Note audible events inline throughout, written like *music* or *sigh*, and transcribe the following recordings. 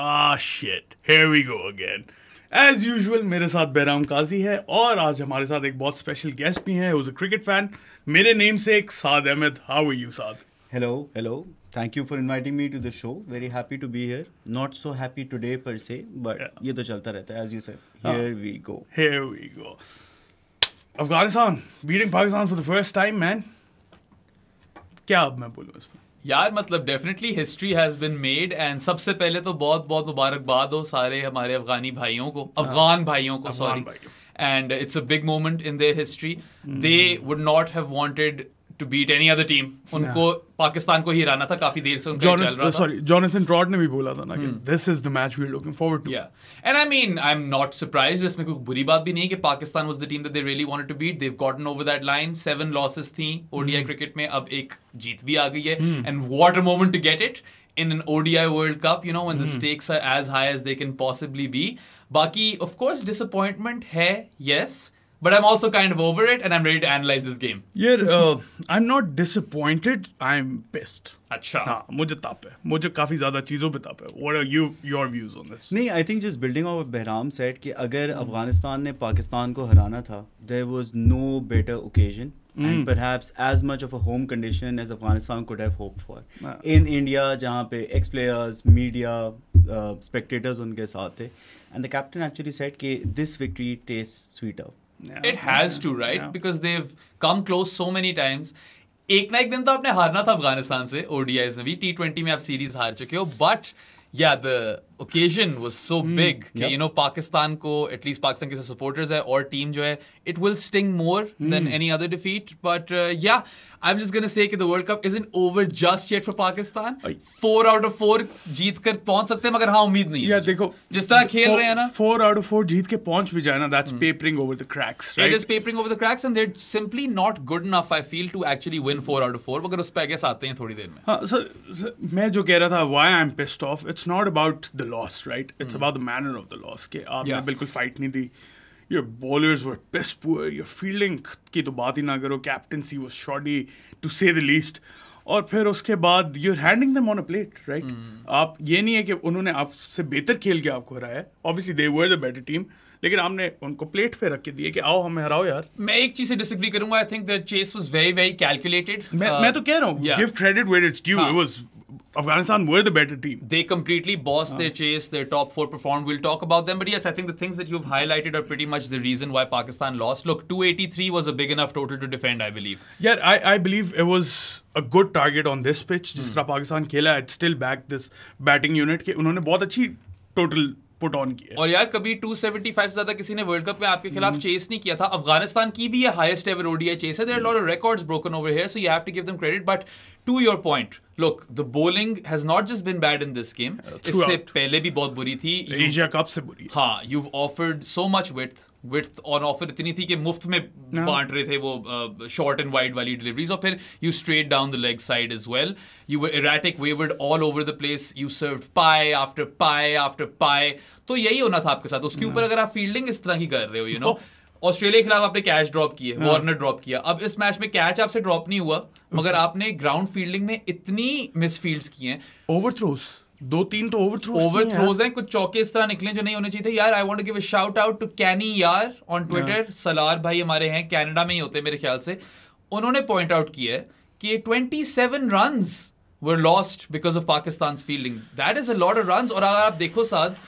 Uh shit here we go again as usual मेरे साथ बैराम काजी है और आज हमारे साथ एक बहुत स्पेशल गेस्ट भी हैं उज अ क्रिकेट फैन मेरे नेम से एक Saad Ahmed how are you Saad hello hello thank you for inviting me to the show very happy to be here not so happy today per se but ये तो चलता रहता है as you said here we go here we go Afghanistan beating Pakistan for the first time man क्या अब मैं बोलूँ इसमें यार मतलब definitely history has been made and सबसे पहले तो बहुत बहुत मुबारकबाद हो सारे हमारे अफगानी भाइयों को हाँ। अफगान भाइयों को sorry and it's a big moment in their history they would not have wanted to beat any other team उनको पाकिस्तान को ही हराना था काफी देर से उनका चल रहा था सॉरी जोनाथन ट्रॉड ने भी बोला था ना कि this is the match we are looking forward to yeah and I mean I am not surprised इसमें कोई बुरी बात भी नहीं कि Pakistan was the team that they really wanted to beat they have gotten over that line seven losses थी ODI cricket hmm. में अब एक जीत भी आ गई है and what a moment to get it in an ODI World Cup, you know, when mm. the hmm. stakes are as high as they can possibly be. Baki, of course, disappointment hai, yes. but I'm also kind of over it and I'm ready to analyze this game. Yeah, uh, I'm not disappointed. I'm pissed. अच्छा हाँ मुझे ताप है मुझे काफ़ी ज़्यादा चीज़ों पे ताप है what are you your views on this नहीं I think just building off Bahram said कि अगर hmm. Afghanistan and perhaps as much of a home condition as Afghanistan could have hoped for. Ah. In India, where ex players, media, uh, spectators उनके with and the captain actually said that this victory tastes sweeter. Yeah, it has yeah, to, right? Yeah. Because they've come close so many times. एक ना एक दिन तो आपने हारना था अफगानिस्तान से ओडीआईज में भी टी ट्वेंटी में आप सीरीज हार चुके हो but yeah the occasion was so hmm, big you know pakistan ko at least pakistan ke supporters hai, or team jo hai, it will sting more hmm. than any other defeat but uh, yeah i'm just going to say that the world cup isn't over just yet for pakistan 4 out of 4 jeet kar pahunch sakte hain magar ha ummeed nahi yeah dekho jis tarah khel rahe hain na 4 out of 4 jeet ke pahunch bhi jaye na that's hmm. papering over the cracks right it is papering over the cracks and they're simply not good enough i feel to actually win 4 out of 4 magar us pe aage aate hain thodi der mein ha sir, sir main why i'm pissed off it's not about the loss, right? It's mm. about the manner of the loss. कि आपने yeah. बिल्कुल fight नहीं दी your bowlers were piss poor, your fielding की तो बात ही ना करो captaincy was shoddy to say the least. और फिर उसके बाद you handing them on a plate right आप ये नहीं है कि उन्होंने आपसे बेहतर खेल के आपको हराया obviously they were the better team लेकिन आपने उनको प्लेट पे रख के दिए कि आओ हमें हराओ यार मैं एक चीज से डिसएग्री करूंगा I think that chase was very very calculated मैं uh, तो कह रहा हूं give credit where it's due it was Afghanistan were the better team. They completely bossed uh. their chase, their top four performed. We'll talk about them. But yes, I think the things that you've highlighted are pretty much the reason why Pakistan lost. Look, 283 was a big enough total to defend, I believe. Yeah, I, I believe it was a good target on this pitch. जिस तरह Pakistan Kela had still back this batting unit के उन्होंने बहुत अच्छी total put on किया और यार कभी 275 से ज्यादा किसी ने वर्ल्ड कप में आपके खिलाफ चेस नहीं किया था अफगानिस्तान की भी ये हाईएस्ट एवर ओडीआई चेस है there are lot of records broken over here so you have to give them credit but to your point look the bowling has not just been bad in this game इससे पहले भी बहुत बुरी थी Asia cup से बुरी हाँ you offered so much with with on offer इतनी थी कि मुफ्त में बांट रहे थे वो शॉर्ट एंड वाइड वाली डिलीवरीज और फिर you straight down the leg side is well you erratic wayward all over the place you serve pie after पाए आफ्टर पाए तो यही होना था आपके साथ उसके ऊपर अगर आप फील्डिंग इस तरह ही कर रहे हो यू नो ऑस्ट्रेलिया के खिलाफ आपने कैच ड्रॉप किए वार्नर ड्रॉप किया अब इस मैच में कैच आपसे ड्रॉप नहीं हुआ मगर आपने ग्राउंड फील्डिंग में इतनी मिस फील्ड्स की हैं ओवरथ्रोस दो तीन तो ओवर थ्रो ओवर थ्रोज हैं कुछ चौके इस तरह निकले जो नहीं होने चाहिए थे यार I want to give a shout out to Kenny यार ऑन ट्विटर सलार भाई हमारे हैं कनाडा में ही होते हैं मेरे ख्याल से उन्होंने पॉइंट आउट किया है कि 27 run were lost because of Pakistan fielding that is a lot of run और अगर आप देखो साथ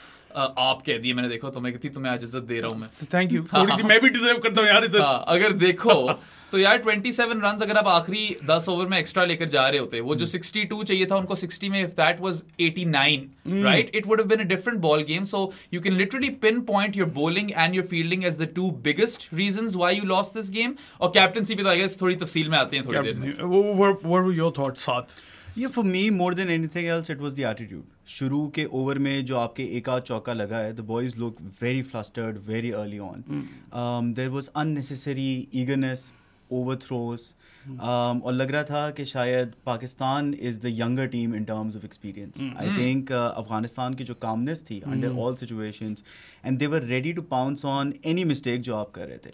Uh, आप कह दिए मैंने देखो तो तुम्हें कितनी तुम्हें आज इज्जत दे रहा हूं मैं थैंक यू थोड़ी सी *laughs* मैं भी डिजर्व करता हूं यार इज्जत हाँ, अगर देखो *laughs* तो यार 27 सेवन रन अगर आप आखिरी 10 ओवर में एक्स्ट्रा लेकर जा रहे होते वो जो 62 hmm. चाहिए था उनको 60 में if that was 89 right it would have been a different ball game so you can literally pinpoint your bowling and your fielding as the two biggest reason why you loss this game और captaincy भी तो I guess थोड़ी तफसील में आते हैं थोड़ी देर में योर थॉट्स साथ ये for me more than anything else it was the attitude शुरू के ओवर में जो आपके एक आध चौका लगा है the boys look very flustered very early on there was unnecessary eagerness overthrows um, और लग रहा था कि शायद Pakistan is the younger team in terms of experience I think Afghanistan की जो कामनेस थी under all situations and they were ready to pounce on any mistake जो आप कर रहे थे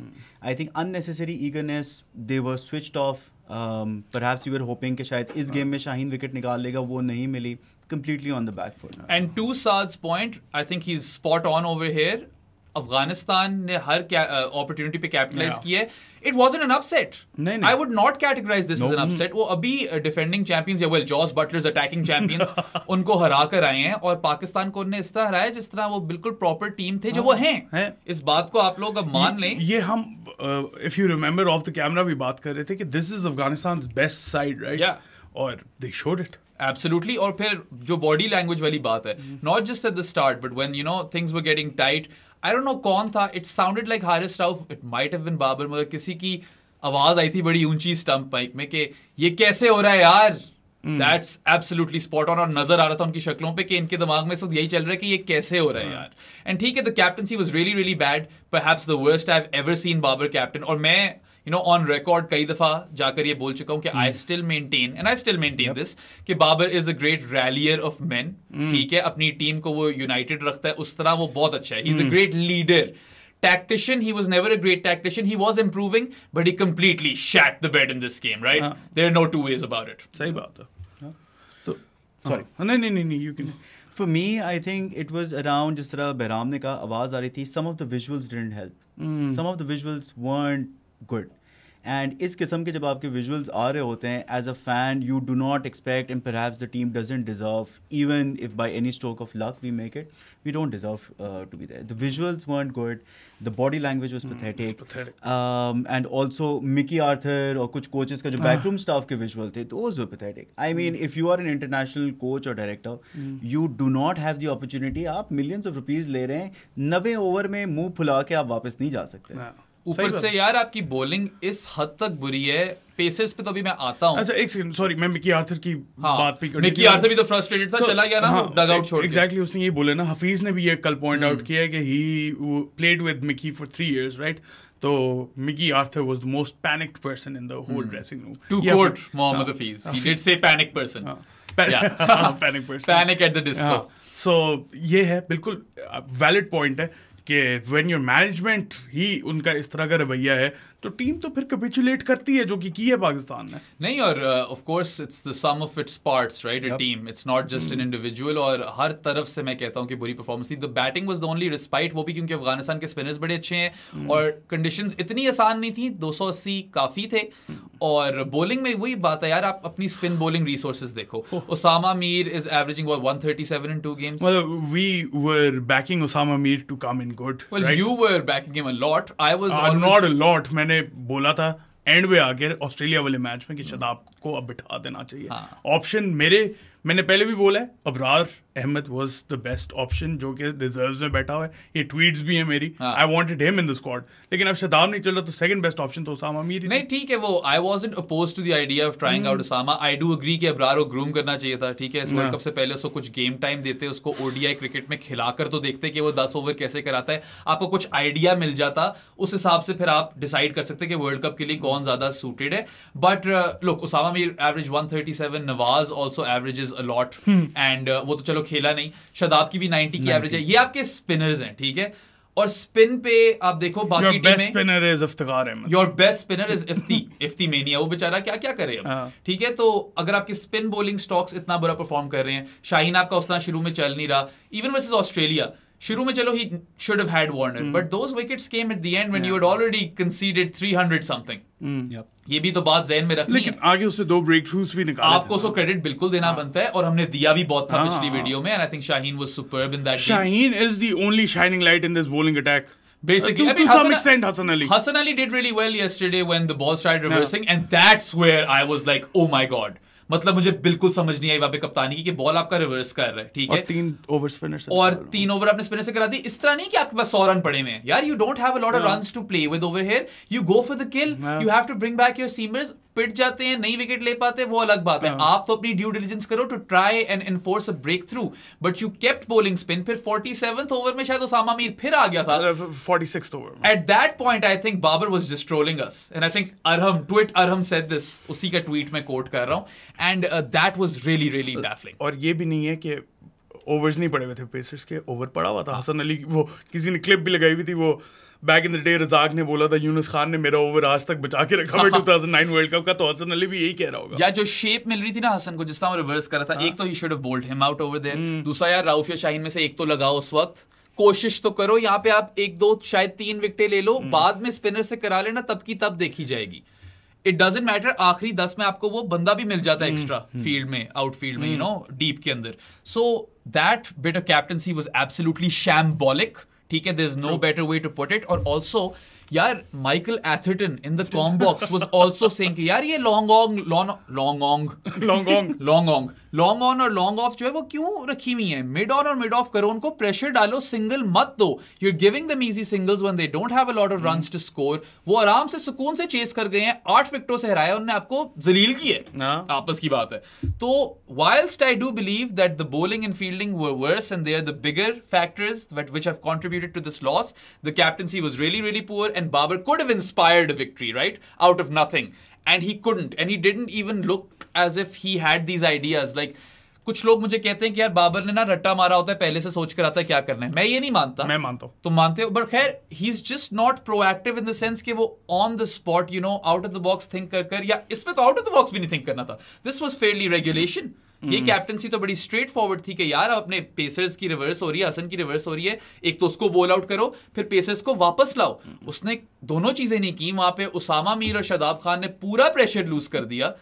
I think unnecessary eagerness they were switched off perhaps you are hoping कि शायद इस गेम hmm. में शाहीन विकेट निकाल लेगा वो नहीं मिली completely on the back foot. And two sards point, I think he's spot on over here. Afghanistan ने हर opportunity पे कैपिटलाइज किया है it was an upset I would not categorise this is an upset वो अभी डिफेंडिंग चैंपियंस या well Jos Buttler's attacking champions उनको हरा कर आए हैं और पाकिस्तान को उन्होंने इस तरह हराया जिस तरह वो बिल्कुल प्रॉपर टीम थे जो हाँ, वो हैं इस बात को आप लोग अब मान लें ये हम if you remember off the camera भी बात कर रहे थे कि this is Afghanistan best side right और दे शोड इट एब्सोल्युटली और फिर जो बॉडी लैंग्वेज वाली बात है not just at the start but when you know things were getting tight I don't know कौन था it sounded like Haris Rauf it might have been Babar मगर किसी की आवाज आई थी बड़ी ऊंची स्टंप माइक में कि ये कैसे हो रहा है यार दैट्स एब्सोल्युटली स्पॉट ऑन और नजर आ रहा था उनकी शक्लों पे कि इनके दिमाग में सब यही चल रहा है कि ये कैसे हो रहा है hmm. यार एंड ठीक है the captaincy was really really bad perhaps the worst I have ever seen Babar captain और मैं यू नो ऑन रिकॉर्ड कई दफा जाकर ये बोल चुका हूँ कि I still maintain and I still maintain this कि Babar is a great rallier of men ठीक है अपनी टीम को वो यूनाइटेड रखता है उस तरह वो बहुत अच्छा है he is a great leader tactician. He was never a great tactician. He was improving, but he completely shat the bed in this game, right? yeah. There are no two ways about it. sahi baat hai हाँ. sorry oh. no no no no you can. For me, I think it was around jis tarah Bahram ne कहा awaaz aa rahi thi Some of the visuals didn't help. Mm. Some of the visuals weren't good and इस किस्म के जब आपके visuals आ रहे होते हैं as a fan you do not expect and perhaps the team doesn't deserve even if by any stroke of luck we make it we don't deserve to be there the visuals weren't good the body language was pathetic and also Mickey Arthur और कुछ coaches का जो backroom ah. Staff के visual थे those वो pathetic I mean if you are an international coach और director you do not have the opportunity आप millions of rupees ले रहे हैं नवे ओवर में मुंह फुला के आप वापस नहीं जा सकते ऊपर से यार आपकी बॉलिंग इस हद तक बुरी है पेसर्स पे तो अभी मैं आता हूं अच्छा एक सेकंड सॉरी मैं मिकी आर्थर की हाँ, बात भी करनी मिकी आर्थर भी तो फ्रस्ट्रेटेड था so, चला गया ना हाँ, डग आउट छोड़ एग्जैक्टली उसने ये बोले ना हफीज ने भी ये कल पॉइंट आउट हम्म। किया कि he played with Mickey for three years right तो Mickey Arthur was the most panicked person in the whole dressing room to quote Mohammad Hafeez he did say panic person panic person panic at the disco सो ये है बिल्कुल valid uh, point है कि when your management ही उनका इस तरह का रवैया है तो टीम तो फिर कैपिचुलेट करती है जो कि की है पाकिस्तान ने नहीं और of course it's the sum of its parts right a team it's not just an individual और हर तरफ से मैं कहता हूं कि बुरी परफॉर्मेंस थी the batting was the only respite वो भी क्योंकि अफगानिस्तान के स्पिनर्स बड़े अच्छे हैं hmm. और कंडीशंस इतनी आसान नहीं थी 280 काफ़ी थे hmm. और बोलिंग में वही बात है यार आप अपनी स्पिन बोलिंग रिसोर्सेज देखो Osama Mir is averaging one thirty seven games well we were backing osama mir to come in good well right? you were backing him a lot i was uh, always, not a lot मैंने बोला था and वे आके Australia वाले match में कि शताब को अब बिठा देना चाहिए ऑप्शन हाँ. मेरे मैंने पहले भी बोला है Abrar Ahmed was the best option जो कि रिजर्व में बैठा हुआ है ये ट्वीट्स भी है मेरी I wanted him in the squad लेकिन अब शदाब नहीं चल रहा तो सेकंड बेस्ट ऑप्शन तो उसामा मीर नहीं ठीक है वो I was wasn't opposed to the idea of trying out Usama I do agree कि अब्रार और ग्रूम करना चाहिए था ठीक है इस वर्ल्ड कप हाँ। से पहले उसको कुछ गेम टाइम देते उसको ओडीआई क्रिकेट में खिलाकर तो देखते कि वो दस ओवर कैसे कराता है आपको कुछ आइडिया मिल जाता उस हिसाब से फिर आप डिसाइड कर सकते कि वर्ल्ड कप के लिए कौन ज्यादा सूटेड है but look Usama Mir average 137 Nawaz also average is a lot and वो तो चलो खेला नहीं शदाब की भी नाइनटी की एवरेज है ये आपके स्पिनर्स हैं ठीक है और स्पिन पे आप देखो बाकी टीमें spinner is Iftikhar Ahmed your best spinner is Ifti Ifti mania वो बेचारा क्या क्या करे अब हाँ। ठीक है तो अगर आपके स्पिन बोलिंग स्टॉक्स इतना बुरा परफॉर्म कर रहे हैं शाहीन आपका उतना शुरू में चल नहीं रहा इवन वर्सेज ऑस्ट्रेलिया शुरू में चलो he should have had Warner but those wickets came at the end when you had already conceded 300 something ये भी तो बात जहन में रखनी लेकिन है आगे उसने दो ब्रेक थ्रूस भी निकाले आपको सो क्रेडिट बिल्कुल देना हाँ। बनता है और हमने दिया भी बहुत था हाँ। पिछली वीडियो में and I think Shaheen was superb in that Shaheen is the only shining light in this bowling attack Basically, uh, to, I mean, to Hassan, some extent, Hassan Ali. Hassan Ali did really well yesterday when the ball started reversing, yeah. and that's where I was like, "Oh my god!" मतलब मुझे बिल्कुल समझ नहीं आई वहां पे कप्तानी की कि बॉल आपका रिवर्स कर रहा है ठीक है तीन ओवर स्पिनर से और तीन ओवर आपने स्पिनर से करा दी इस तरह नहीं कि आपके पास सौ रन पड़े में यार you don't have a lot of to play with over here you go for the kill you have to bring back your seamers पिट जाते हैं नई विकेट ले पाते वो अलग बात है हाँ। आप तो अपनी ड्यू डिलीजेंस करो to try and enforce a breakthrough but you kept bowling spin फिर फोर्टी सेवंथ ओवर में शायद ओसामा मीर फिर आ गया था forty six over at that point I think Babar was just trolling us and I think Arham tweet Arham said this उसी का tweet में कोट कर रहा हूं and that was really really baffling और ये भी नहीं है कि ओवर्स नहीं पड़े हुए थे पेसर्स के ओवर पड़ा हुआ था हसन अली वो किसी ने क्लिप भी लगाई हुई थी वो back in the day Razzaq ने बोला था यूनुस खान ने मेरा ओवर आज तक बचा के रखा है 2009 वर्ल्ड कप का तो हसन अली भी यही कह रहा होगा या जो शेप मिल रही थी ना हसन को जिस तरह रिवर्स करा था हाँ। एक तो he should have bowled him out over there दूसरा यार राउफ या शाहीन में से एक तो लगाओ उस वक्त कोशिश तो करो यहाँ पे आप एक दो शायद तीन विकटें ले लो हम्म। बाद में स्पिनर से करा लेना तब की तब देखी जाएगी इट डजेंट मैटर आखिरी दस में आपको वो बंदा भी मिल जाता है एक्स्ट्रा हम्म। हम्म। फील्ड में आउटफील्ड में यू नो डीप के अंदर so that bit of captaincy was absolutely shambolic ठीक है there's no better way to put it और also यार Michael Atherton in the com box was also saying कि यार ये long on long on long on long on long on और long off जो है वो क्यों रखी हुई है मिड ऑन और मिड ऑफ करो उनको प्रेशर डालो सिंगल मत दो you giving the measly singles when they don't have a lot of run to score वो आराम से सुकून से चेस कर गए हैं आठ विकेटों से हराया उन्होंने आपको जलील की है हाँ। आपस की बात है तो while I do believe that the bowling and fielding were worse and they are the bigger factors that which have contributed to this loss the captaincy was really really poor and Babar could have inspired victory right out of nothing and he couldn't and he didn't even look as if he had these ideas like कुछ लोग मुझे कहते हैं कि यार बाबर ने ना रट्टा मारा होता है पहले से सोच कर आता है क्या करना है मैं ये नहीं मानता मैं मानता हूँ तुम तो मानते हो बट खैर he is just not proactive in the sense कि वो on the spot you know out of the box think कर कर या इसमें तो आउट ऑफ द बॉक्स भी नहीं थिंक करना था दिस वॉज फेयरली रेगुलेशन ये कैप्टनसी hmm. तो बड़ी स्ट्रेट फॉरवर्ड थी कि यार अपने पेसर्स की रिवर्स हो रही है हसन की रिवर्स हो रही है एक तो उसको बोल आउट करो फिर पेसर्स को वापस लाओ उसने दोनों चीजें नहीं की वहां पे उसामा मीर और शदाब खान ने पूरा प्रेशर लूज कर दिया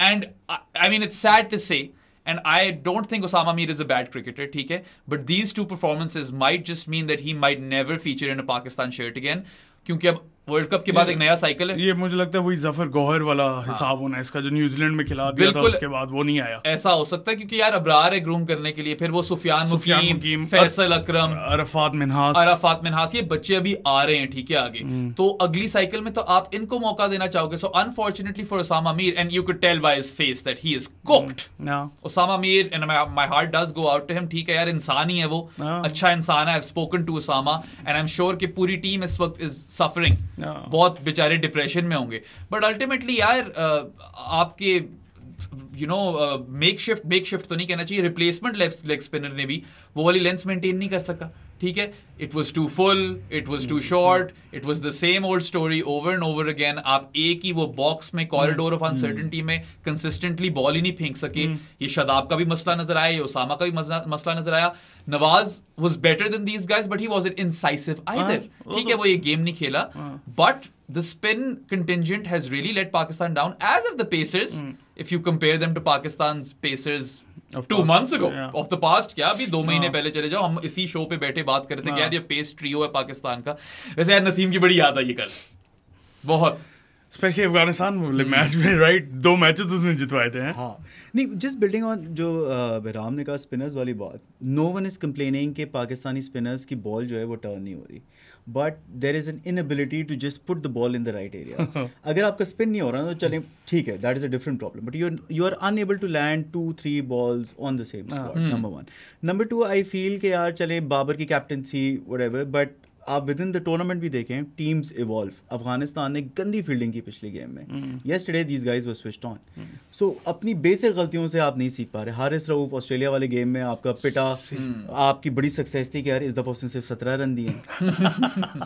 And I, I mean, it's sad to say, and I don't think Osama Mir is a bad cricketer, okay? But these two performances might just mean that he might never feature in a Pakistan shirt again. Because world cup के बाद एक नया cycle है ये मुझे लगता है वही जफर गोहर वाला हाँ। हिसाब होना इसका जो न्यूजीलैंड में खिला दिया था उसके बाद वो नहीं आया ऐसा हो सकता है क्योंकि यार अब्रार है ग्रूम करने के लिए फिर वो सुफियान मुकीम फैसल अकरम अरफात मिनहास अरफात मिनहास ये बच्चे अभी आ रहे हैं ठीक है आगे हम्म। तो अगली साइकिल में तो आप इनको मौका देना चाहोगे so unfortunately for Osama Mir and you could tell by his face that he is cooked Osama Mir and my heart does go out to him ठीक है यार इंसान ही है वो हाँ। अच्छा इंसान है I have spoken to Osama and I am sure कि पूरी टीम इस वक्त इज सफरिंग हाँ। बहुत बेचारे डिप्रेशन में होंगे बट अल्टीमेटली यार आपके you know makeshift makeshift तो नहीं कहना चाहिए रिप्लेसमेंट लेग स्पिनर ने भी वो वाली लेंस मेंटेन नहीं कर सका ठीक है it was too full it was too short it was the same old story over and over again आप एक ही वो बॉक्स में कॉरिडोर ऑफ अनसर्टेनिटी में कंसिस्टेंटली बॉल ही नहीं फेंक सके hmm. ये शदाब का भी मसला नजर आया ये ओसामा का भी मसला नजर आया Nawaz was better than these guys but he was in incisive either ठीक तो है वो ये गेम नहीं खेला but the spin contingent has really let Pakistan down as of the pacers if you compare them to Pakistan pacers two months ago of the past क्या अभी दो महीने yeah. पहले चले जाओ हम इसी शो पे बैठे बात करते थे हाँ। यार ये पेस्ट ट्रियो है पाकिस्तान का वैसे यार नसीम की बड़ी याद आई कल बहुत स्पेशली अफगानिस्तान वाले मैच में राइट दो मैचेस उसने जितवाए थे हाँ नहीं जस्ट बिल्डिंग ऑन जो बहराम ने कहा स्पिनर्स वाली बात नो वन इज़ कंप्लेनिंग के पाकिस्तानी स्पिनर्स की बॉल जो है वो टर्न नहीं हो रही but there is an ability to just put the ball in the right area अगर आपका स्पिन नहीं हो रहा तो चले ठीक है that is a different problem but you you are unable to land two three balls on the same number one number two I feel के यार चले बाबर की कैप्टनसी वट बट आप विद इन द टूर्नामेंट भी देखें teams evolve Afghanistan ने गंदी fielding की पिछले गेम में yesterday these guys were switched on so अपनी बेसिक गलतियों से आप नहीं सीख पा रहे हारिस रऊफ ऑस्ट्रेलिया वाले गेम में आपका पिटा हम्म. आपकी बड़ी सक्सेस थी कि यार इस दफ़ा उसने सिर्फ सत्रह रन दिए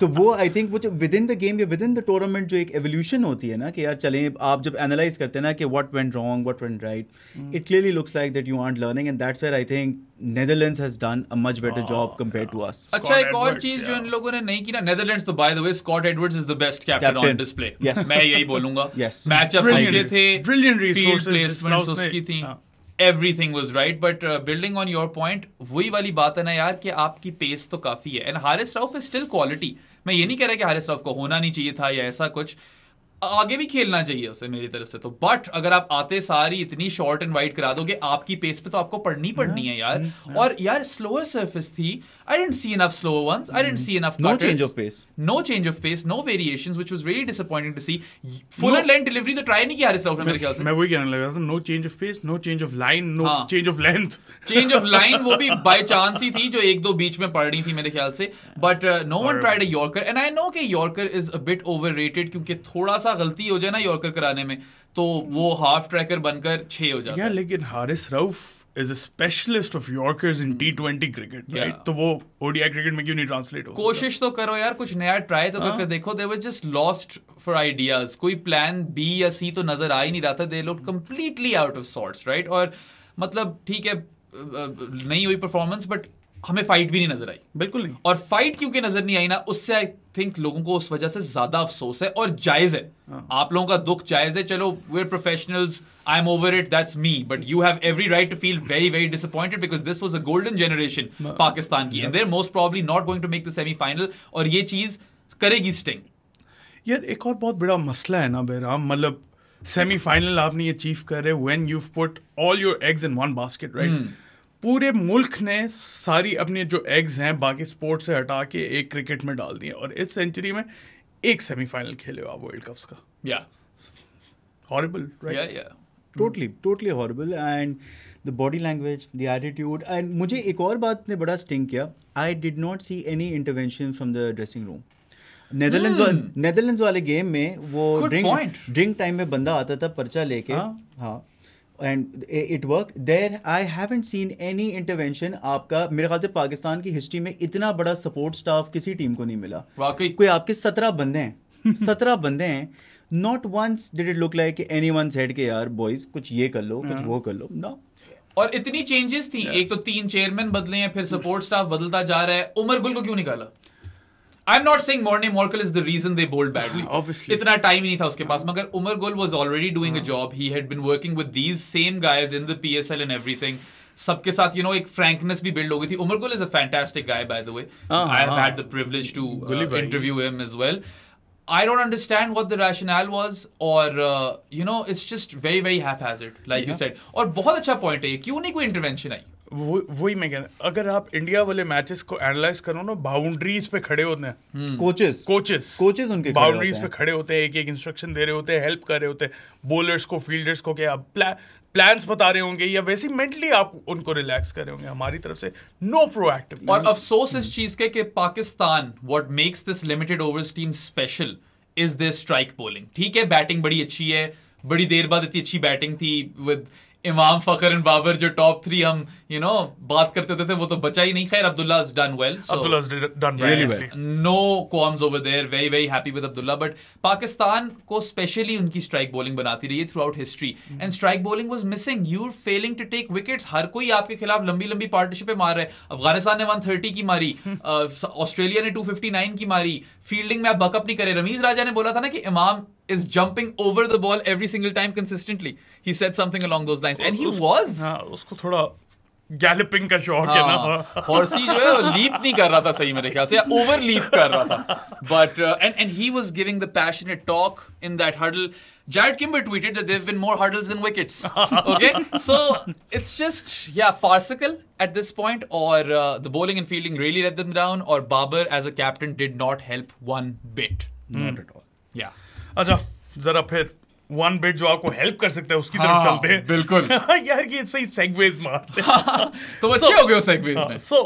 सो *laughs* वो आई थिंक वो जो विद इन द गेम या विद इन द टूर्नामेंट जो एक एवोल्यूशन होती है ना कि यार चलें आप जब एनालाइज करते हैं ना कि what went wrong what went right it clearly looks like that you aren't learning and that's where I think Netherland has done a much better job compare to us अच्छा एक और चीज़ जो इन लोग लोगों ने नहीं किया नेदरलैंड्स तो by the way Scott Edwards is the best captain on display मैं यही बोलूंगा मैचअप्स उसके थे ब्रिलियंट रिसोर्सेज प्लेसमेंट्स उसकी थी everything was right but building on your point वही वाली बात है ना यार कि आपकी पेस तो काफी है and Haris Rauf is still quality मैं ये नहीं कह रहा कि हारिस राउफ को होना नहीं चाहिए था या ऐसा कुछ आगे भी खेलना चाहिए उसे मेरी तरफ से तो बट अगर आप आते सारी इतनी शॉर्ट एंड वाइट करा दोगे आपकी पेस पे तो आपको पढ़नी पड़नी है यार और यार स्लोअर सर्फिस थी I didn't see enough slow ones I didn't see enough no change of pace no change of pace no variation which was very disappointing to see full and length delivery तो try नहीं किया हारिस मेरे ख्याल से मैं वही कहने लगा था no change of pace no change of line no change of length change of line वो भी बाय चांस *laughs* ही थी जो एक दो बीच में पड़ रही थी मेरे ख्याल से but no one tried a yorker and I know के yorker is a bit overrated क्योंकि थोड़ा सा गलती हो जाए ना यॉर्कर कराने में तो वो हाफ ट्रैकर बनकर छः हो जाता है लेकिन Haris Rauf is a specialist of yorkers in T twenty cricket right तो वो ओडीआई क्रिकेट में क्यों नहीं ट्रांसलेट हो कोशिश तो करो यार कुछ नया ट्राई तो हाँ। करके देखो they were just lost for ideas कोई प्लान बी या सी तो नजर आ ही नहीं रहा था दे लोग completely out of sorts right और मतलब ठीक है नहीं हुई परफॉर्मेंस बट हमें फाइट भी नहीं नजर आई बिल्कुल नहीं और फाइट क्योंकि नजर नहीं आई ना उससे आई थिंक लोगों को उस वजह से ज्यादा अफसोस है और जायज है हाँ। आप लोगों का दुख जायज है चलो we're professionals I am over it that's me but you have every right to feel very very disappointed because this was a golden generation Pakistan की and they're most probably not going to make the semifinal और ये चीज करेगी sting यार एक और बहुत बड़ा मसला है ना बैराम मतलब सेमीफाइनल आपने ये अचीव करे when you put all your eggs in one basket right पूरे मुल्क ने सारी अपने जो एग्स हैं बाकी स्पोर्ट से हटा के एक क्रिकेट में डाल दिए और इस सेंचुरी में एक सेमीफाइनल खेले हुआ वर्ल्ड कप का या horrible totally totally horrible and the body language the attitude and मुझे एक और बात ने बड़ा स्टिंग किया I did not see any intervention from the dressing room Netherlands hmm. Netherlands वाले गेम में वो ड्रिंक ड्रिंक टाइम में बंदा आता था पर्चा लेके हाँ, हाँ। And it work there I haven't seen any intervention आपका मेरे ख्याल से पाकिस्तान की हिस्ट्री में इतना बड़ा सपोर्ट स्टाफ किसी टीम को नहीं मिला वाकई कोई आपके सत्रह बंदे हैं *laughs* सत्रह बंदे हैं not once did it look like anyone said के यार बॉयज कुछ ये कर लो कुछ हाँ। वो कर लो ना no. और इतनी चेंजेस थी yeah. एक तो तीन चेयरमैन बदले हैं फिर सपोर्ट स्टाफ बदलता जा रहा है उमर गुल को क्यों निकाला I am not saying Morne Morkel is the reason they bowled badly obviously इतना टाइम ही नहीं था उसके पास मगर Umar Gul was already doing a job he had been working with these same guys in the PSL and everything सबके साथ you know एक फ्रैंकनेस भी बिल्ड हो गई थी Umar Gul is a fantastic guy by the way I have had the privilege to interview him as well I don't understand what the rationale was, or uh, you know, it's just very very haphazard, like yeah. you said. और बहुत अच्छा point है ये क्यों नहीं कोई intervention आई वो वही मैं कहना अगर आप इंडिया वाले मैचेस को एनालाइज करो ना बाउंड्रीज पे खड़े होते हैं कोचेस कोचेस कोचेस उनके बाउंड्रीज पे खड़े होते हैं एक एक इंस्ट्रक्शन दे रहे होते हैं हेल्प कर रहे होते हैं बोलर्स को फील्डर्स को क्या प्ला, प्लान्स बता रहे होंगे या वैसे मेंटली आप उनको रिलैक्स कर रहे होंगे हमारी तरफ से नो प्रोएक्टिव और अफसोस इस चीज के कि Pakistan what makes this limited overs team special is this strike bowling ठीक है बैटिंग बड़ी अच्छी है बड़ी देर बाद इतनी अच्छी बैटिंग थी विद इमाम फखर बाबर जो टॉप थ्री हम यू नो बात करते थे, वो तो बचा ही नहीं खैर Abdullah is done well no qualms over there very very happy with Abdullah but Pakistan को स्पेशली उनकी स्ट्राइक बॉलिंग बनाती रही है throughout history and strike bowling was missing you failing to take wickets हर कोई आपके खिलाफ लंबी लंबी पार्टनरशिप मार रहे हैं अफगानिस्तान ने थर्टी की मारी ऑस्ट्रेलिया *laughs* टू ने नाइन की मारी फील्डिंग में आप बकअप नहीं करे रमीज राजा ने बोला था ना कि इमाम is jumping over the ball every single time consistently. He said something along those lines, and he was. हाँ, उसको थोड़ा गैलपिंग का शौक है ना हॉर्सी जो है वो लीप नहीं कर रहा था सही मेरे ख्याल से ओवर लीप कर रहा था but and and he was giving the passionate talk in that huddle Jared Kimber tweeted that there have been more hurdles than wickets. Okay, so it's just yeah farcical at this point. Or uh, the bowling and fielding really let them down. Or Babar as a captain did not help one bit. Not hmm. at all. Yeah. अच्छा जरा फिर one bit जो आपको help कर सकते हैं उसकी हाँ, तरफ चलते हैं बिल्कुल *laughs* यार ये सही सेगवेज मारते हाँ, तो अच्छे so, हो गए सेगवेज हाँ, में so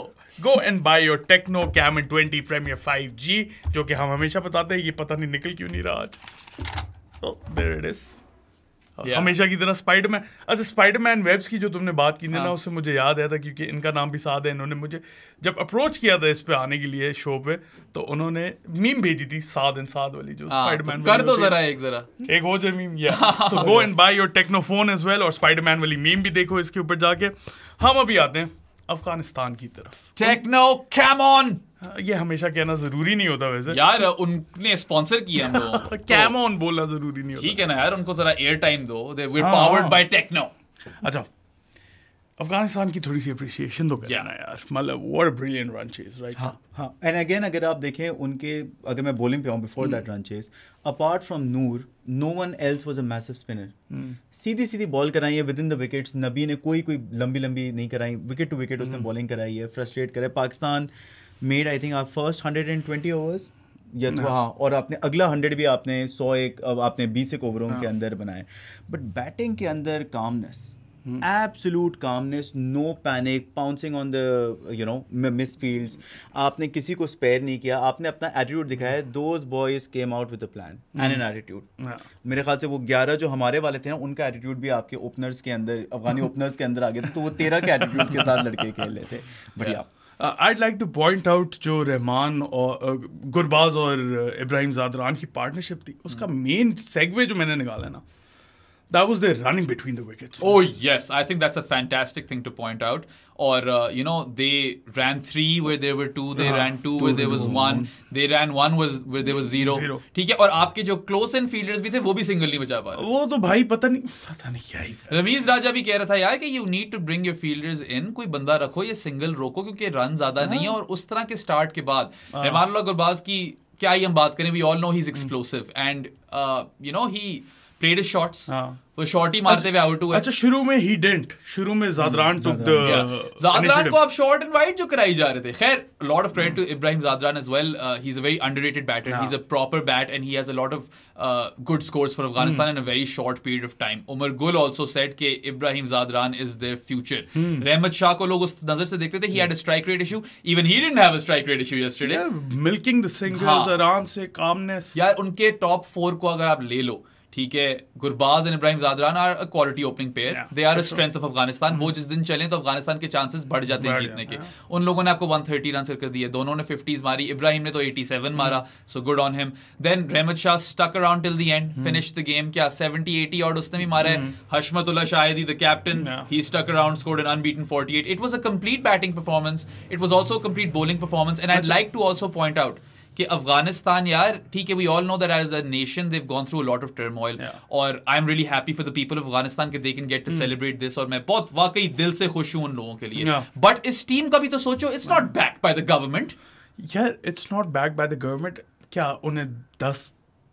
go and buy your Tecno Camon twenty Premier five G जो कि हम हमेशा बताते हैं ये पता नहीं निकल क्यों नहीं रहा आज देर इट इज हमेशा की तरह स्पाइडरमैन अच्छा स्पाइडरमैन वेब्स की जो तुमने बात की थी ना हाँ। उससे मुझे याद आया था क्योंकि इनका नाम भी साथ है इन्होंने मुझे जब अप्रोच किया था इस पे आने के लिए शो पे तो उन्होंने मीम भेजी थी साद इन साद वाली जो स्पाइडरमैन हाँ, तो कर दो जरा एक जरा एक हो जाए मीम या so go and buy your Tecno phone as well और स्पाइडरमैन वाली मीम भी देखो इसके ऊपर जाके हम अभी आते हैं अफगानिस्तान की तरफ टेक्नो कैम ऑन हाँ, ये हमेशा कहना जरूरी नहीं होता वैसे यार उनने स्पॉन्सर किया हम लोग *laughs* कैमोन बोलना जरूरी नहीं होता ठीक है ना यार उनको जरा एयर टाइम दो दे वी पावर्ड बाय टेक्नो अच्छा अफगानिस्तान की थोड़ी सी अप्रिसिएशन तो करना यार मतलब what brilliant run chase right हां हां एंड अगेन अगर आप देखें उनके अगर मैं बॉलिंग पे आऊं before that run chase apart from Noor no one else was a massive spinner सीधी सीधी बॉल कराई है विद इन द विकेट्स नबी ने कोई कोई लंबी लंबी नहीं कराई विकेट टू विकेट उसने बॉलिंग hmm. कराई है फ्रस्ट्रेट करे पाकिस्तान मेड आई थिंक आप first hundred and twenty overs या तो हाँ और आपने अगला हंड्रेड भी आपने सौ एक अब आपने बीस एक ओवरों हाँ। के अंदर बनाए बट बैटिंग के अंदर calmness absolute calmness no panic pouncing on the you know misfield आपने किसी को स्पेयर नहीं किया आपने अपना एटीट्यूड दिखाया those boys came out with a plan and an attitude मेरे ख्याल से वो ग्यारह जो हमारे वाले थे ना उनका एटीट्यूड भी आपके ओपनर्स के अंदर अफगानी ओपनर्स *laughs* के अंदर आ गया तो वो तेरह के एटीट्यूड के साथ लड़के खेल रहे थे बढ़िया I'd like to point out जो रहमान और uh, गुरबाज और uh, इब्राहिम जादरान की पार्टनरशिप थी उसका मेन hmm. सेगवे जो मैंने निकाला है ना that was their running between the wickets. Oh yes, I think that's a fantastic thing to point out. Or uh, you know, they ran three where there were two, they uh, ran two, two where there was one. one, they ran one was where there was zero. ठीक है और आपके जो close in fielders भी थे वो भी single नहीं बचा पा रहे. वो तो भाई पता नहीं पता नहीं क्या ही. रमीज राजा भी कह रहा था यार कि you need to bring your fielders in कोई बंदा रखो ये single रोको क्योंकि run ज्यादा नहीं है और उस तरह के start के बाद रहमान गुरबाज की क्या ही हम बात करें we all know he explosive and uh, you know he played shots हाँ। वो शॉट ही मारते अच्छा, हुए आउट हुआ अच्छा शुरू में ही डेंट शुरू में जादरान टुक द जादरान को आप शॉट एंड वाइड जो कराई जा रहे थे खैर lot of credit to Ibrahim Zadran as well he is a very underrated batter he is a proper bat and he has a lot of good scores for Afghanistan in a very short period of time Umar Gul also said कि Ibrahim Zadran is their future Rahmat Shah को लोग उस नजर से देखते थे he had a strike rate issue even he didn't have a strike rate issue yesterday milking the singles आराम से कामनेस यार उनके टॉप 4 को अगर आप ले लो ठीक है Gurbaz and Ibrahim Zadran are a quality opening pair they are a strength of Afghanistan वो जिस दिन चले तो अफगानिस्तान के चांसेस बढ़ जाते हैं जीतने के हाँ। उन लोगों ने आपको 130 रन कर दिए दोनों ने 50s मारी इब्राहिम ने तो 87 mm-hmm. मारा so good on him then Rahmat Shah stuck around till the end finish the game क्या 70 80 और उसने भी मारा है mm-hmm. Hashmatullah Shahidi the captain he stuck around scored an unbeaten 48 it was a complete batting performance it was also complete bowling performance and I like to also point out कि अफगानिस्तान यार ठीक है we all know that as a nation Dev gone through lot of turmoil और I am really happy for the people Afghanistan के they can get to celebrate this और मैं बहुत वाकई दिल से खुश हूं उन लोगों के लिए बट इस टीम का भी तो सोचो it's not back by the government यार it's not back by the government क्या उन्हें दस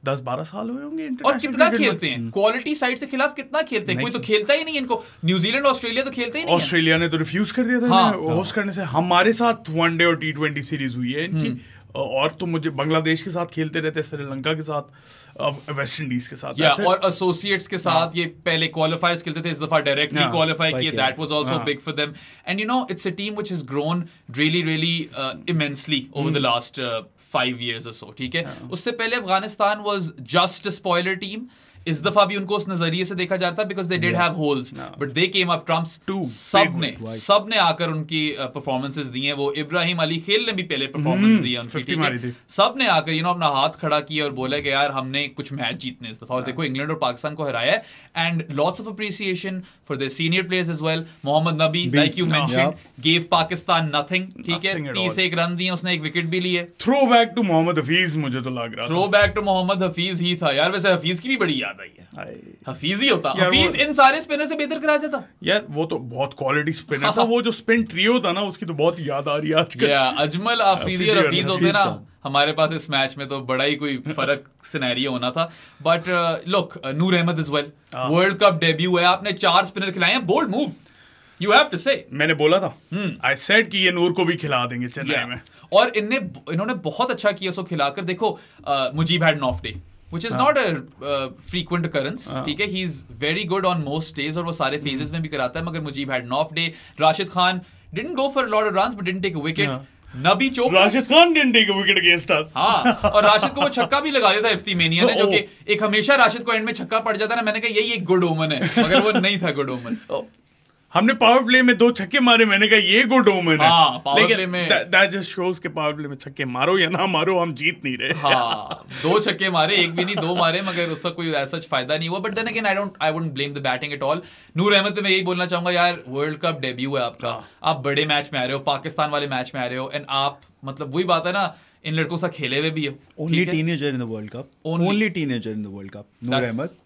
दस बारह साल हुए होंगे और कितना खेलते हैं क्वालिटी साइड से खिलाफ कितना खेलते हैं कोई तो खेलता ही नहीं इनको न्यूजीलैंड ऑस्ट्रेलिया तो खेलते ही नहीं ऑस्ट्रेलिया ने तो रिफ्यूज कर दिया था हाँ, होस्ट करने से हमारे साथ वनडे और टी ट्वेंटी सीरीज हुई है इनकी हम्म। और तो मुझे बांग्लादेश के साथ खेलते रहते श्रीलंका के साथ वेस्ट इंडीज के साथ yeah, और एसोसिएट्स के साथ yeah. हाँ। ये पहले क्वालिफायर्स खेलते थे इस दफा डायरेक्टली हाँ, क्वालिफाई किए that was also big for them and you know it's a team which has grown really really immensely over the last five years और सो ठीक है हाँ। उससे पहले Afghanistan was just a spoiler team इस दफा भी उनको उस नजरिए से देखा जाता because they did have holes but they came up trumps to सब ने सब ने आकर उनकी परफॉर्मेंसेज uh, दी हैं वो इब्राहिम अली खेल ने भी पहले परफॉर्मेंस hmm, दी है सब ने आकर यू नो अपना हाथ खड़ा किया और बोला कि यार हमने कुछ मैच जीतने इस दफा और देखो इंग्लैंड और पाकिस्तान को हराया and lots of appreciation for the senior players as well Mohammad Nabi like you mention gave Pakistan nothing ठीक है तीस एक रन दिए उसने एक विकेट भी लिए throw back to Mohammad Hafeez मुझे तो लग रहा throw back to Mohammad Hafeez ही था यार वैसे हफीज की भी बड़ी याद है हफीज ही होता हफीज इन सारे स्पिनर से बेहतर करा जाता यार वो तो बहुत क्वालिटी स्पिनर था *laughs* वो जो स्पिन ट्रियो था ना उसकी तो बहुत याद आ रही है आजकल अजमल और हफीज होते ना हमारे पास इस मैच में तो बड़ा ही कोई फर्क सिनेरियो होना था but look Noor Ahmad is well world cup debut है आपने चार स्पिनर खिलाए हैं bold move you have to say मैंने बोला था आई hmm. सेड कि ये नूर को भी खिला देंगे चेन्नई yeah. में और इनने इन्होंने बहुत अच्छा किया सो खिलाकर देखो uh, Mujeeb had off day which is हाँ. not a uh, frequent occurrence ठीक है he is very good on most days और वो सारे phases में भी कराता है मगर Mujib had an off day Rashid Khan didn't go for a lot of runs but didn't take a wicket हाँ. नबी Chopra Rashid Khan didn't take a wicket against us हाँ और राशिद को वो छक्का भी लगा देता इफ्ती मेनिया ने जो कि एक हमेशा राशिद को एंड में छक्का पड़ जाता है ना मैंने कहा यही एक गुड ओमन है मगर वो नहीं था गुड ओमन हमने पावर प्ले में दो छक्के मारे मैंने कहा ये गुड हो मैंने हाँ, पावर प्ले में शोज के पावर प्ले में छक्के मारो या ना मारो हम जीत नहीं रहे हाँ, दो छक्के मारे एक भी नहीं दो मारे मगर उसका कोई ऐसा फायदा नहीं हुआ but then again I don't I won't blame the batting at all Noor Ahmad पे मैं यही बोलना चाहूंगा यार वर्ल्ड कप डेब्यू है आपका हाँ। आप बड़े मैच में आ रहे हो पाकिस्तान वाले मैच में आ रहे हो एंड आप मतलब वही बात है ना इन लड़कों से खेले हुए भी हो only teenager in the world cup only teenager in the world cup Noor Ahmad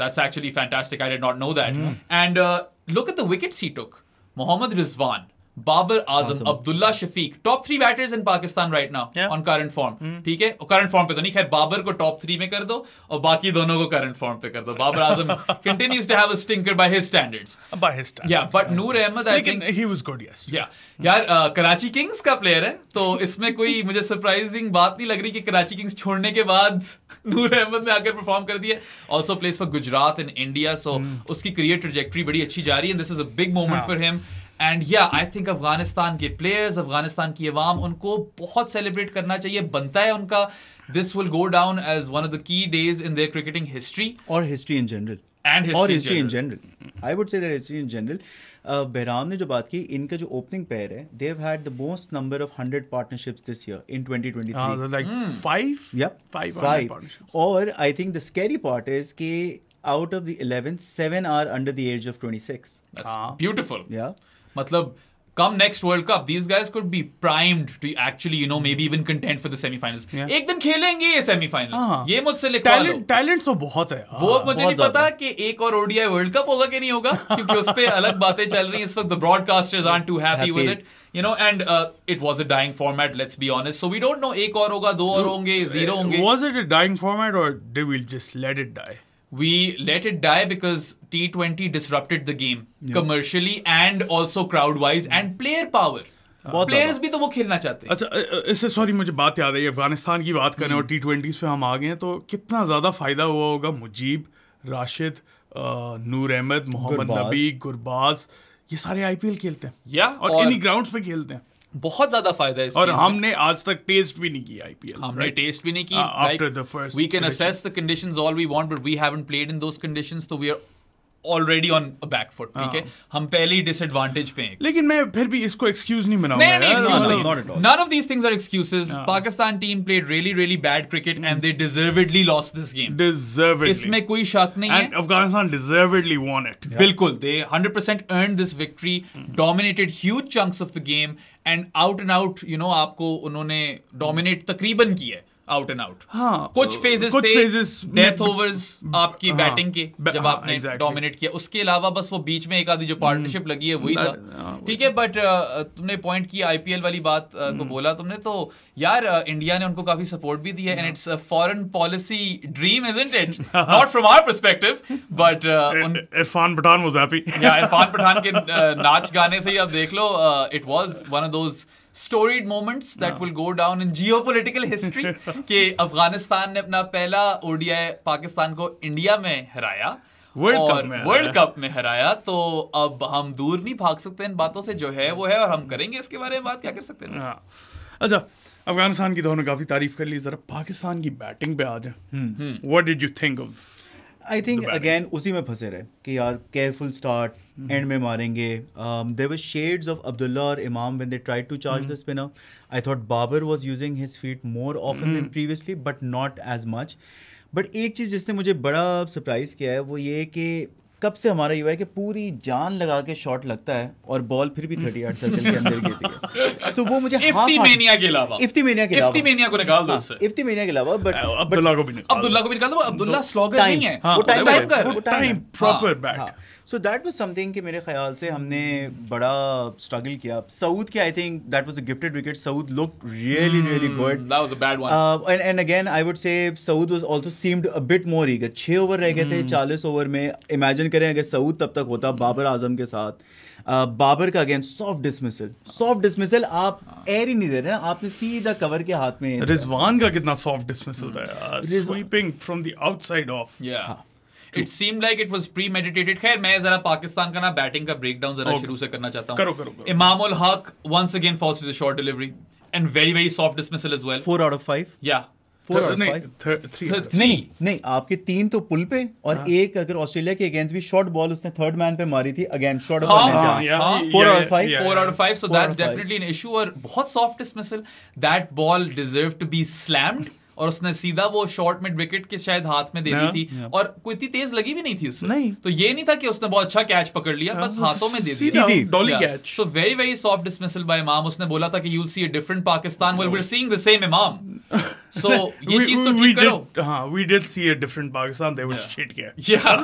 That's actually fantastic. I did not know that. Mm. That and look at the wickets he took. Mohammad Rizwan, Babar Azam Abdullah Shafique top three batters in Pakistan right now on current form ठीक है current form पे तो नहीं खैर बाबर को top three में कर दो और बाकी दोनों को करंट फॉर्म पे कर दो Babar Azam continues to have a stinker by his standards by his standards yeah but Noor Ahmad I think he was good yes yeah यार कराची किंग्स का प्लेयर है तो इसमें कोई *laughs* मुझे सरप्राइजिंग बात नहीं लग रही कि कराची किंग्स छोड़ने के बाद नूर *laughs* अहमद ने आकर परफॉर्म कर दिया also plays for Gujarat in India so उसकी करियर ट्रजेक्ट्री बड़ी अच्छी जा रही है this is a big moment for him and yeah I think Afghanistan के प्लेयर्स अफगानिस्तान की अवाम उनको बहुत सेलिब्रेट करना चाहिए बनता है उनका this will go down as one of the key days in their cricketing history और हिस्ट्री इन जनरल एंड और history in general I would say history in general Bahram ने जो बात की इनका जो ओपनिंग पेयर है they have had the most number of hundred partnerships this year in 2023 like 5 yup 5 partnerships और I think the scary part is के out of the 11 seven are under the age of twenty six beautiful beautiful मतलब come next world cup these guys could be primed to actually you know maybe even contend for the semifinals एक दिन खेलेंगे ये semifinal हाँ, हाँ. ये मुझसे talent talent तो बहुत है वो हाँ, मुझे नहीं पता कि एक और ओडीआई वर्ल्ड कप होगा कि नहीं होगा क्योंकि उस पर अलग बातें चल रही इस वक्त the broadcasters are too happy with it You know, and it uh, it a dying dying format. Let's be honest. So we know एक और होगा दो और होंगे जीरो uh, होंगे was it a dying format और they will just let we let it die because T20 disrupted the game yeah. commercially and also crowd wise yeah. and player power. Players भी तो वो खेलना चाहते हैं अच्छा इससे सॉरी मुझे बात याद आई अफगानिस्तान की बात करें और टी हम्म। ट्वेंटी पे हम आ गए हैं तो कितना ज़्यादा फायदा हुआ होगा मुजीब राशिद नूर अहमद मोहम्मद नबी गुरबाज ये सारे आईपीएल खेलते हैं या और, और इन्हीं ग्राउंड्स पे खेलते हैं बहुत ज्यादा फायदा है और हमने आज तक टेस्ट भी नहीं किया आईपीएल हमने right? टेस्ट भी नहीं किया after the first we can assess the conditions all we want but we haven't played in those conditions तो we are already on back foot ठीक है हाँ। हम पहले ही डिसएडवांटेज पे हैं लेकिन मैं फिर भी इसको एक्सक्यूज नहीं बनाऊंगा नहीं नहीं एक्सक्यूज नहीं none of these things are excuses Pakistan team played really really bad cricket and they deservedly lost this game deservedly इसमें कोई शक नहीं है अफगानिस्तान डिजर्वेडली वॉन इट बिल्कुल they 100% earn this victory dominated huge chunks of the game and out and out you know आपको उन्होंने dominate तकरीबन किया है आउट एंड आउट हाँ कुछ फेजेस कुछ फेजेस डेथ ओवर्स आपकी हाँ, बैटिंग के जब हाँ, आपने exactly. डोमिनेट किया उसके अलावा बस वो बीच में एक आधी जो पार्टनरशिप हम्म, लगी है हाँ, वही था ठीक है बट तुमने पॉइंट की आईपीएल वाली बात को हम्म। बोला तुमने तो यार इंडिया ने उनको काफी सपोर्ट भी दिया and it's a foreign policy dream isn't it not from our perspective but Irfan Pathan was happy yeah Irfan Pathan के uh, नाच गाने से ही आप देख लो it was one of those storied moments that will go down in geopolitical history कि अफगानिस्तान ने अपना पहला ओडीआई पाकिस्तान को इंडिया में हराया वर्ल्ड कप में वर्ल्ड कप में हराया तो अब हम दूर नहीं भाग सकते इन बातों से जो है वो है और हम करेंगे इसके बारे में बात क्या कर सकते हैं हाँ। अच्छा अफगानिस्तान की तो हमने काफी तारीफ कर ली जरा पाकिस्तान की बैटिंग पे आ जाए what did you think of I think again उसी में फंसे रहे कि यार केयरफुल स्टार्ट एंड में मारेंगे there were shades of Abdullah और Imam when they try to charge the spinner I thought Babar was using his feet more often than previously but not as much but एक चीज़ जिसने मुझे बड़ा सरप्राइज़ किया है वो ये कि कब से हमारा युवा है कि पूरी जान लगा के शॉट लगता है और बॉल फिर भी थर्टी आठ सर्कल के अंदर गिरती है सो वो मुझे इफ्ती मेनिया के अलावा इफ्ती मेनिया के अलावा इफ्ती मेनिया को निकाल दो इससे इफ्ती मेनिया के अलावा बट अब्दुल्ला को भी निकाल अब्दुल्ला को भी निकाल दो अब्दुल्ला स्लॉगर नहीं है वो टाइम वो time proper bat so that was something कि मेरे ख्याल से हमने बड़ा स्ट्रगल किया सऊद के I think that was a gifted wicket Saud look really really good and and again I would say Saud was also seemed a bit more eager छः over रह गए थे hmm. चालीस ओवर में इमेजिन करें अगर सऊद तब तक होता बाबर आजम के साथ uh, बाबर का again soft dismissal soft dismissal आप एयर ही नहीं दे रहे ना आपने सीधा कवर के हाथ में रिजवान का कितना सॉफ्ट डिसमिसल था यार sweeping from the outside off it seem like it was premeditated खैर मैं जरा पाकिस्तान का ना बैटिंग का ब्रेक डाउन जरा okay. शुरू से करना चाहता हूँ Imam ul Haq once again falls to the short delivery and very very soft dismissal is well four out of five yeah नहीं नहीं आपके तीन तो पुल पे और हाँ। एक अगर ऑस्ट्रेलिया के अगेंस्ट भी शॉर्ट बॉल उसने थर्ड मैन पे मारी थी again short four out five four out five so that's definitely an issue और बहुत soft dismissal that ball deserve to be slammed और उसने सीधा वो शॉर्ट मिड विकेट के शायद हाथ में दे दी थी और कोई इतनी तेज लगी भी नहीं थी उससे नहीं तो ये नहीं था कि उसने बहुत अच्छा कैच पकड़ लिया बस हाथों में दे दी dolly catch so very very soft dismissal by Imam उसने बोला था कि you will see a different Pakistan well we are seeing the same Imam so ये चीज तो ठीक करो हां we did see a different Pakistan they were shit care yeah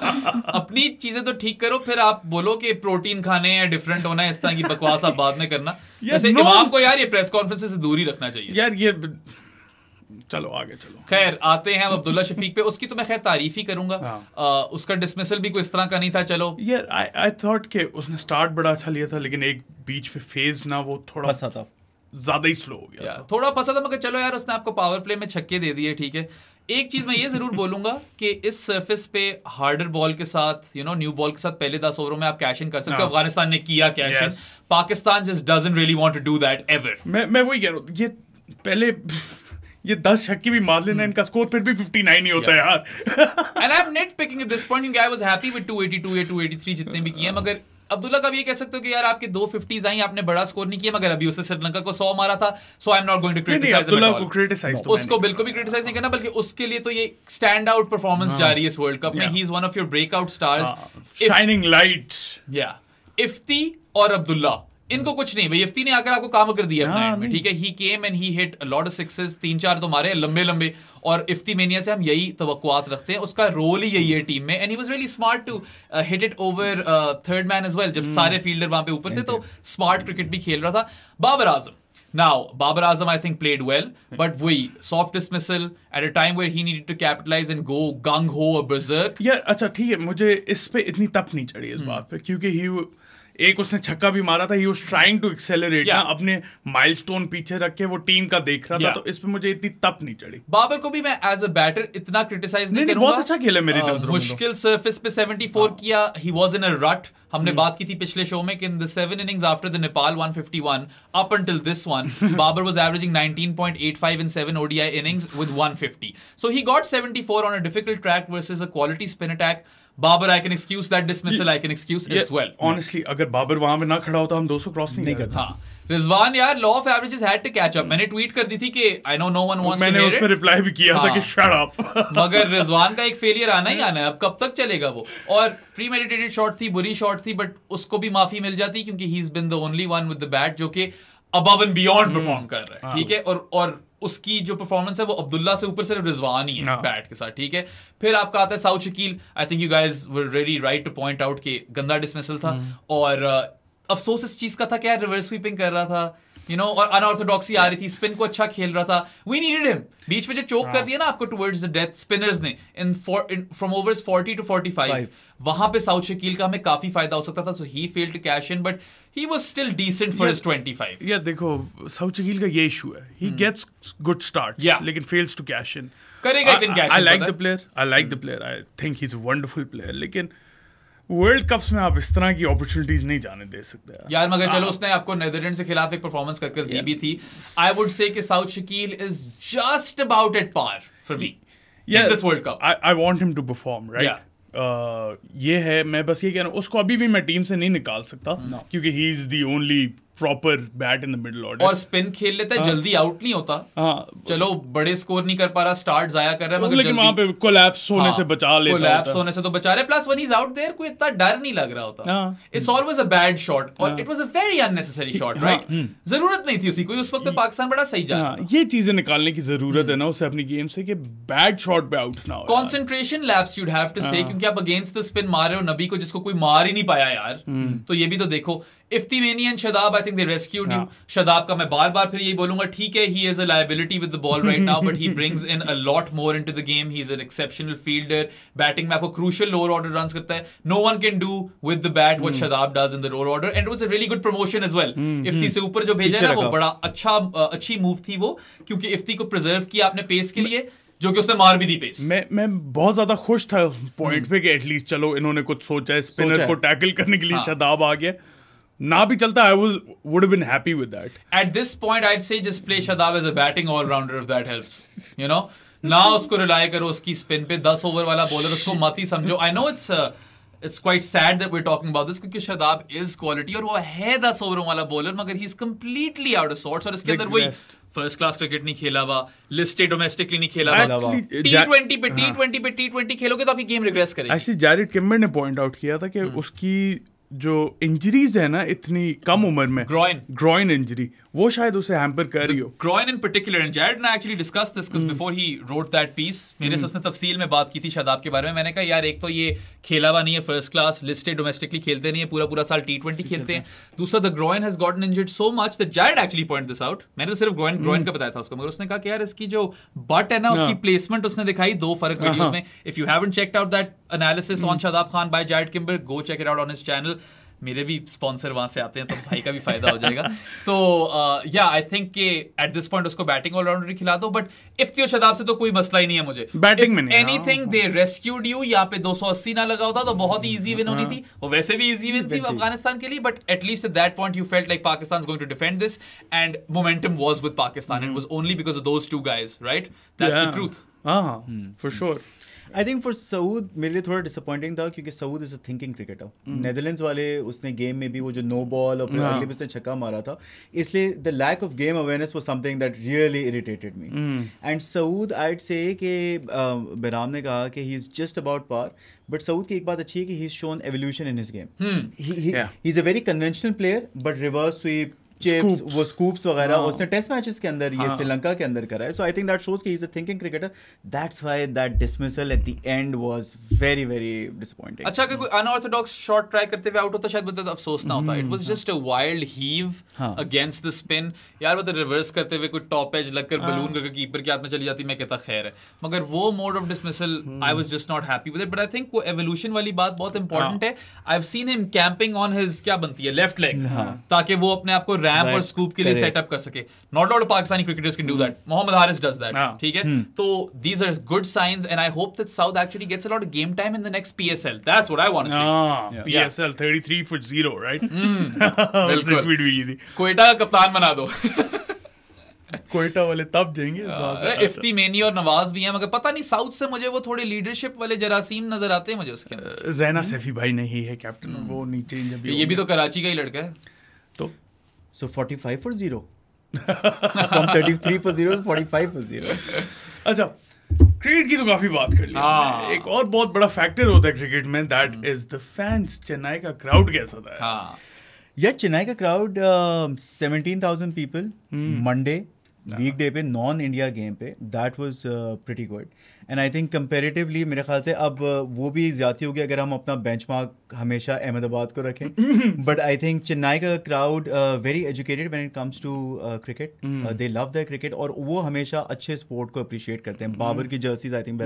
अपनी चीजें तो ठीक करो फिर आप बोलो कि प्रोटीन खाने या डिफरेंट होना इस तरह की बकवास आप बाद में करना *laughs* वैसे इमाम को यार ये प्रेस कॉन्फ्रेंस से दूर ही रखना चाहिए यार ये चलो आगे चलो खैर आते हैं हम अब्दुल्ला शफीक पे उसकी तो मैं खैर तारीफ ही करूंगा हाँ। आ, उसका डिसमिसल भी कोई इस तरह का नहीं था चलो ये आई थॉट के उसने स्टार्ट बड़ा अच्छा लिया था लेकिन एक बीच पे फेज ना वो थोड़ा सा था ज्यादा ही स्लो हो गया था। थोड़ा फंसा था मगर चलो यार उसने आपको पावर प्ले में छक्के दे दिए ठीक है एक चीज मैं ये जरूर बोलूंगा कि इस सरफेस पे हार्डर बॉल के साथ यू नो न्यू बॉल के साथ पहले दस ओवरों में आप कैश इन कर सकते हो no. हाँ। अफगानिस्तान ने किया cash in Pakistan just doesn't really want to do that ever मैं मैं वही कह रहा हूँ ये पहले ये दस छक्के भी मार लेना हम्म। इनका स्कोर फिर भी फिफ्टी नाइन ही होता है यार and I am nitpicking at this point क्योंकि आई वाज हैप्पी विद 282 या 283 जितने भी किए मगर अब्दुल्ला का भी ये कह सकते हो कि यार आपके दो फिफ्टीज आई आपने बड़ा स्कोर नहीं किया मगर अभी उसे श्रीलंका को सौ मारा था so I am not going to criticise को क्रिटिसाइज तो उसको बिल्कुल भी क्रिटिसाइज नहीं करना बल्कि उसके लिए तो ये स्टैंड आउट परफॉर्मेंस जा रही है इस वर्ल्ड कप में ही is one of your breakout stars shining light yeah Ifti और अब्दुल्ला इनको कुछ नहीं भाई इफ्ती ने आकर आपको काम कर दिया हाँ, ठीक है he came and he hit lord sixes तीन चार तो मारे लंबे लंबे और इफ्ती मेनिया से हम यही तवक्कुआत रखते हैं उसका रोल ही यही है टीम में and he was really smart to hit it over third man as well जब हम्म। सारे फील्डर वहां पे ऊपर थे तो स्मार्ट क्रिकेट भी खेल रहा था Babar Azam now Babar Azam I think played well but वही soft dismissal at a time where he needed to capitalise and go gung ho a berserk. यार अच्छा ठीक है मुझे इस पे इतनी तप नहीं चढ़ी इस हम्म। बात पे क्योंकि ही एक उसने छक्का भी मारा था he was trying to accelerate अपने माइल स्टोन पीछे रख के वो टीम का देख रहा yeah. था तो इसमें मुझे इतनी तप नहीं चढ़ी बाबर को भी मैं एज अ बैटर इतना क्रिटिसाइज नहीं, नहीं, बहुत अच्छा खेले मेरी नजरों तो। मुश्किल सर्फिस पे 74 हाँ. किया ही वॉज इन अ रट हमने hmm. बात की थी पिछले शो में कि in the seven innings after the Nepal 151 up until this one Babar was averaging 19.85 in seven ODI innings with 150 so he got 74 on a difficult track versus a quality spin attack Babar I can excuse that dismissal I can excuse as well honestly अगर बाबर वहां पे ना खड़ा होता हम 200 cross नहीं, नहीं करते हां रिजवान यार law of averages had to catch up मैंने ट्वीट कर दी थी कि I know no one wants मैंने उस पे रिप्लाई भी किया हाँ, था कि शट हाँ। अप *laughs* मगर रिजवान का एक फेलियर आना ही आना है अब कब तक चलेगा वो और प्रीमेडिटेटेड शॉट थी बुरी शॉट थी बट उसको भी माफी मिल जाती क्योंकि he is been the only one with the bat जो कि अबव एंड बियॉन्ड परफॉर्म कर रहा है ठीक है और और उसकी जो परफॉर्मेंस है वो अब्दुल्ला से ऊपर सिर्फ रिजवान ही है बैट हाँ। के साथ ठीक है फिर आपका आता है Saud Shakeel I think you guys ready right to point out कि गंदा डिसमिसल था hmm. और अफसोस इस चीज का था क्या रिवर्स स्वीपिंग कर रहा था यू नो और अनऑर्थोडॉक्सी आ रही थी स्पिन को अच्छा खेल रहा था वी नीडेड हिम बीच में जो चोक कर हाँ। दिया ना आपको टुवर्ड्स द डेथ स्पिनर्स ने इन फ्रॉम ओवर्स 40 टू 45 वहां पे साउथ शकील का हमें काफी फायदा हो सकता था so he failed to cash in but he was still decent for his 25 yeah देखो साउथ शकील का ये इशू है ही गेट्स गुड स्टार्ट्स लेकिन फेल्स टू कैश इन करेगा I can cash I like the player I like the player I think he is a wonderful player लेकिन world cups में आप इस तरह की अपॉर्चुनिटीज नहीं जाने दे सकते यार मगर चलो उसने आपको नेदरलैंड से खिलाफ एक परफॉर्मेंस करके दी भी थी I would say Saud Shakeel is just about at par for me this world cup I want him to perform right Uh, ये है मैं बस ये कह रहा हूँ उसको अभी भी मैं टीम से नहीं निकाल सकता no. क्योंकि he is the only proper bat in the middle order और स्पिन खेल लेता है हाँ। जल्दी आउट नहीं होता हाँ, चलो बड़े स्कोर नहीं कर पा रहा स्टार्ट जाया कर रहा है मगर लेकिन वहां पे कोलैप्स होने हाँ। से बचा लेता कोलैप्स होने से तो बचा रहे plus one is out there कोई इतना डर नहीं लग रहा होता it's always a bad shot और it was a very unnecessary shot right जरूरत नहीं थी उसी कोई उस वक्त तो पाकिस्तान बड़ा सही जा रहा हाँ, ये चीजें निकालने की जरूरत है हम्म। ना उसे अपनी गेम से कि बैड शॉट पे आउट ना हो concentration lapse you have to say क्योंकि आप अगेंस्ट द स्पिन मार रहे हो नबी को जिसको कोई मार ही नहीं पाया यार हम्म। तो ये भी तो देखो इफ्तीमेनियन Shadab I think they rescued you Shadab का मैं बार बार फिर यही बोलूंगा ठीक है he is a liability with the ball right now but he brings in a lot more into the game he is an exceptional fielder batting में आपको क्रूशियल लोअर ऑर्डर रन करता है no one can do with the bat what Shadab does in the lower order and was a really good promotion as well Ifti से ऊपर जो भेजा है ना वो बड़ा अच्छा अच्छी मूव थी वो क्योंकि इफ्ती को प्रिजर्व किया आपने पेस के लिए जो कि उसने मार भी दी पेस मैं मैं बहुत ज्यादा खुश था पॉइंट hmm. पे कि एटलीस्ट चलो इन्होंने कुछ सोचा है स्पिनर को टैकल करने के लिए शदाब हाँ। आ गया ना भी चलता I was would have been happy with that at this point I say just play Shadab as a batting allrounder if that helps you know ना उसको रिलाय करो उसकी स्पिन पे 10 ओवर वाला बॉलर उसको मत ही समझो I know it's it's quite sad that we are talking about this क्योंकि शदाब इज क्वालिटी और वो है 10 ओवरों वाला बॉलर मगर he is completely out of sorts और इसके अंदर वही फर्स्ट क्लास क्रिकेट नहीं खेला हुआ लिस्टेड डोमेस्टिकली नहीं खेला हुआ टी20 पे टी20 पे टी20 हाँ। खेलोगे तो आपकी गेम रिग्रेस करेगी एक्चुअली जैरेड किम्बर ने पॉइंट आउट किया था कि हम्म। उसकी जो इंजरीज है ना इतनी कम उम्र में ग्रोइन ग्रोइन इंजरी वो शायद उसे हैम्पर कर रही हो groin in particular and Jad ने actually discuss this because before he wrote that piece मेरे से hmm. उसने तफसील में बात की थी शायद आपके बारे में मैंने कहा यार एक तो ये खेला हुआ नहीं है फर्स्ट क्लास लिस्टेड डोमेस्टिकली खेलते नहीं है पूरा पूरा साल टी ट्वेंटी खेलते हैं दूसरा the groin has gotten injured so much the Jad actually point this out मैंने तो सिर्फ ग्रोइन ग्रोइन hmm. का बताया था उसको मगर उसने कहा कि यार इसकी जो बट है ना उसकी प्लेसमेंट हाँ। उसने दिखाई दो फर्क वीडियोस हाँ, हाँ। में if you haven't checked out that analysis on Shadab Khan by by Kimber go check it out on on channel मेरे भी स्पॉन्सर वहां से आते हैं तो भाई का भी फायदा हो जाएगा *laughs* तो या आई थिंक कि एट दिस पॉइंट उसको बैटिंग ऑलराउंडर ही खिला दो बट इफ्तियो शदाब से तो कोई मसला ही नहीं है मुझे बैटिंग में नहीं एनीथिंग दे रेस्क्यूड यू यहां पे 280 ना लगा होता तो बहुत ही इजी विन होनी हाँ। थी वो वैसे भी इजी विन थी अफगानिस्तान के लिए but at least at that point you felt like Pakistan is going to defend this and momentum was with Pakistan it was only because of those two guys right that's the truth हां for sure I think for Saud मेरे लिए थोड़ा disappointing था क्योंकि Saud is a thinking cricketer Netherlands वाले उसने game में भी वो जो नो बॉल और अगले हाँ. उसने छक्का मारा था इसलिए the lack of game awareness was something that really irritated me and Saud I'd say कि बैराम uh, ने कहा कि he is just about par but Saud की एक बात अच्छी है कि he is shown evolution in his game he is a very conventional player but reverse sweep chips वो स्कूप्स वगैरह हाँ। उसने टेस्ट मैचेस के अंदर ये हाँ। श्रीलंका के अंदर करा है so I think that shows is a thinking cricketer that's why that dismissal at the end was very very disappointing अच्छा अगर कोई अनऑर्थोडॉक्स शॉट ट्राई करते हुए आउट होता शायद मतलब अफसोस ना होता it was just a wild heave against the spin यार मतलब रिवर्स करते हुए कोई टॉप एज लगकर बलून हाँ। करके कीपर के हाथ में चली जाती मैं कहता खैर है मगर वो mode of dismissal I was just not happy with it but I think वो एवोल्यूशन वाली बात बहुत इंपॉर्टेंट है I have seen him camping on his क्या बनती है लेफ्ट लेग ताकि वो अपने आप को स्लैम और स्कूप के लिए सेटअप कर सके not all Pakistani cricketers can do that Mohammad Haris does that ठीक है hmm. तो these are good signs and I hope that Saud actually gets a lot of game time in the next PSL that's what I want to see PSL 33 for 0 right बिल्कुल tweet भी की थी कोएटा का कप्तान बना दो कोयटा वाले तब जाएंगे हाँ, इफ्ती अच्छा. मेनी और नवाज भी हैं मगर पता नहीं साउथ से मुझे वो थोड़े लीडरशिप वाले जरासीम नजर आते हैं मुझे उसके जैना सैफी भाई नहीं है कैप्टन वो नहीं चेंज अभी ये भी तो कराची का ही लड़का है So 45 for zero. From 33 for zero to 45 for zero. अच्छा क्रिकेट की तो काफी बात कर ली हाँ. एक और बहुत बड़ा फैक्टर होता है क्रिकेट में that is the fans Chennai का क्राउड कैसा था हाँ. यार चेन्नई का crowd seventeen thousand people Monday weekday पे नॉन इंडिया गेम पे that was pretty good and I think comparatively मेरे ख्याल से अब वो भी ज़्यादा होगी अगर हम अपना बेंच हमेशा अहमदाबाद को रखें बट आई थिंक चेन्नई का crowd very educated when it comes to cricket they love the cricket और वो हमेशा अच्छे स्पोर्ट को अप्रिशिएट करते हैं hmm. बाबर की jerseys I think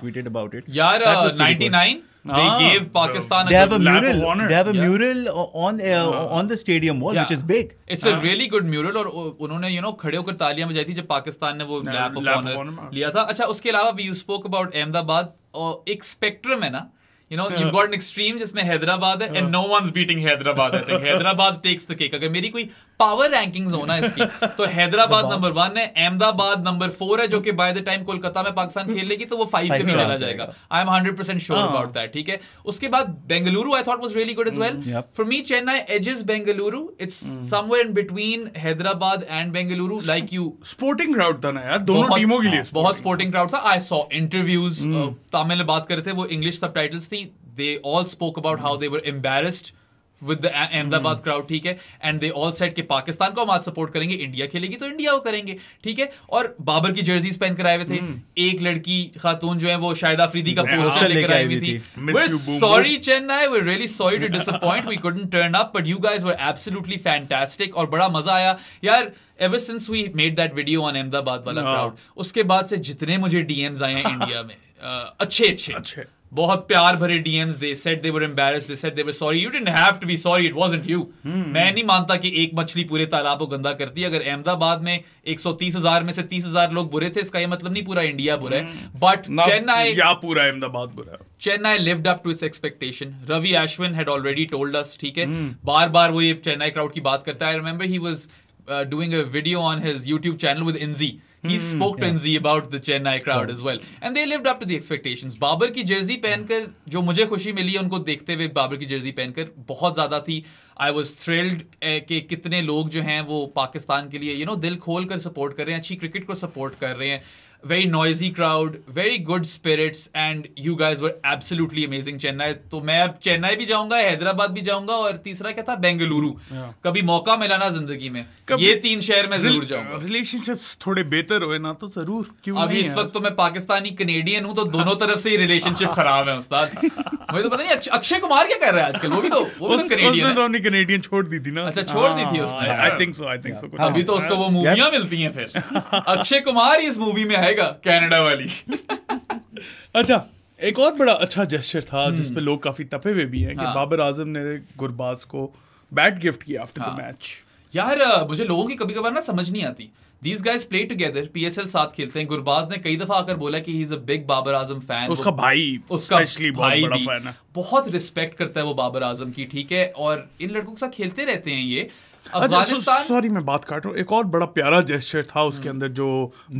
tweeted about it यार 99 They ah. gave Pakistan the, they have a mural. Lap of honor. They have a yeah. mural on uh, on the stadium wall, yeah. which is big. It's uh-huh. a really good mural और उन्होंने you know खड़े होकर तालियां बजाई थी जब पाकिस्तान ने वो लैप honor, ऑनर लिया था अच्छा उसके अलावा we you spoke about Ahmedabad और एक स्पेक्ट्रम है ना you know you got an extreme जिसमें हैदराबाद है and no one beating Hyderabad है think *laughs* Hyderabad takes the cake अगर मेरी कोई पावर रैंकिंग्स होना इसकी तो *laughs* हैदराबाद नंबर वन है अहमदाबाद नंबर फोर है जो कि बाय द टाइम कोलकाता में पाकिस्तान hmm. खेल लेगी तो वो फाइव पे भी चला जाएगा I am hundred percent sure about that ठीक है उसके बाद Bengaluru I thought was really good is well for me Chennai is Bengaluru it's somewhere in between Hyderabad and Bengaluru like you sporting crowd था ना यार दोनों टीमों के लिए बहुत स्पोर्टिंग क्राउड था आई सॉ इंटरव्यूज तमिल में बात करे थे वो इंग्लिश सब थी they all spoke about how they were embarrassed with Ahmedabad crowd ठीक है एंड दे ऑल सेट के पाकिस्तान को हम आज सपोर्ट करेंगे इंडिया खेलेगी तो इंडिया को करेंगे ठीक है और बाबर की जर्सीज पहन कर आए हुए थे mm-hmm. एक लड़की खातून जो है वो शायद आफरीदी का पोस्टर लेकर आई हुई थी sorry Chennai we really sorry to disappoint we couldn't turn up but you guys were absolutely fantastic और बड़ा मजा आया यार ever since we made that video on Ahmedabad वाला क्राउड हाँ। उसके बाद से जितने मुझे डीएम्स आए हैं इंडिया में अच्छे अच्छे अच्छे बहुत प्यार भरे DMs they said they were embarrassed they said they were sorry you didn't have to be sorry it wasn't you मैं नहीं मानता कि एक मछली पूरे तालाब को गंदा करती है अगर अहमदाबाद में 130,000 में से 30,000 लोग बुरे थे इसका ये मतलब नहीं पूरा इंडिया बुरा hmm. है बट चेन्नई या पूरा अहमदाबाद बुरा है Chennai lived up to its expectation Ravi Ashwin had already told us ठीक है hmm. बार बार वो ये चेन्नई क्राउड की बात करता है I remember he was doing a video on his YouTube channel with Inzi He mm, spoke yeah. to NZ about the Chennai crowd oh. as well. And they lived up to the expectations. Babar की jersey पहनकर जो मुझे खुशी मिली उनको देखते हुए बाबर की jersey पहनकर बहुत ज़्यादा थी आई वॉज थ्रिल्ड कि कितने लोग जो हैं वो पाकिस्तान के लिए यू you नो know, दिल खोल कर सपोर्ट कर रहे हैं अच्छी क्रिकेट को सपोर्ट कर रहे हैं very noisy crowd very good spirits and you guys were absolutely amazing Chennai तो मैं अब चेन्नई भी जाऊंगा हैदराबाद भी जाऊंगा और तीसरा क्या था बेंगलुरु yeah. कभी मौका मिला ना जिंदगी में ये तीन शहर में जरूर जाऊंगा रिलेशनशिप थोड़े बेहतर हुए ना तो जरूर क्यों अभी इस वक्त तो मैं पाकिस्तानी कनेडियन हूँ तो दोनों तरफ से ही रिलेशनशिप *laughs* खराब है उस्ताद मुझे तो पता नहीं अक्षय कुमार क्या कर रहा है आजकल वो भी तो वो कनेडियन तो, तो अपनी कनेडियन छोड़ दी थी ना अच्छा छोड़ दी थी हाँ, उसने I think so I think so अभी तो उसको वो मूवियां मिलती हैं फिर अक्षय कुमार इस मूवी में है दिखाएगा कनाडा वाली अच्छा एक और बड़ा अच्छा जेस्चर था हम्म। जिसपे लोग काफी तपे हुए भी हैं हाँ। कि बाबर आजम ने गुरबाज को बैट गिफ्ट किया आफ्टर हाँ। द मैच यार मुझे लोगों की कभी कभार ना समझ नहीं आती these guys play together PSL साथ खेलते हैं गुरबाज ने कई दफा आकर बोला कि he is a big Babar Azam fan उसका भाई उसका भाई बहुत भी, बड़ा फैन है बहुत रिस्पेक्ट करता है वो बाबर आजम की ठीक है और इन लड़कों के साथ खेलते रहते हैं ये अच्छा, अफगानिस्तान सॉरी मैं बात काट रहा हूँ एक और बड़ा प्यारा जेस्चर था उसके हम्म। अंदर जो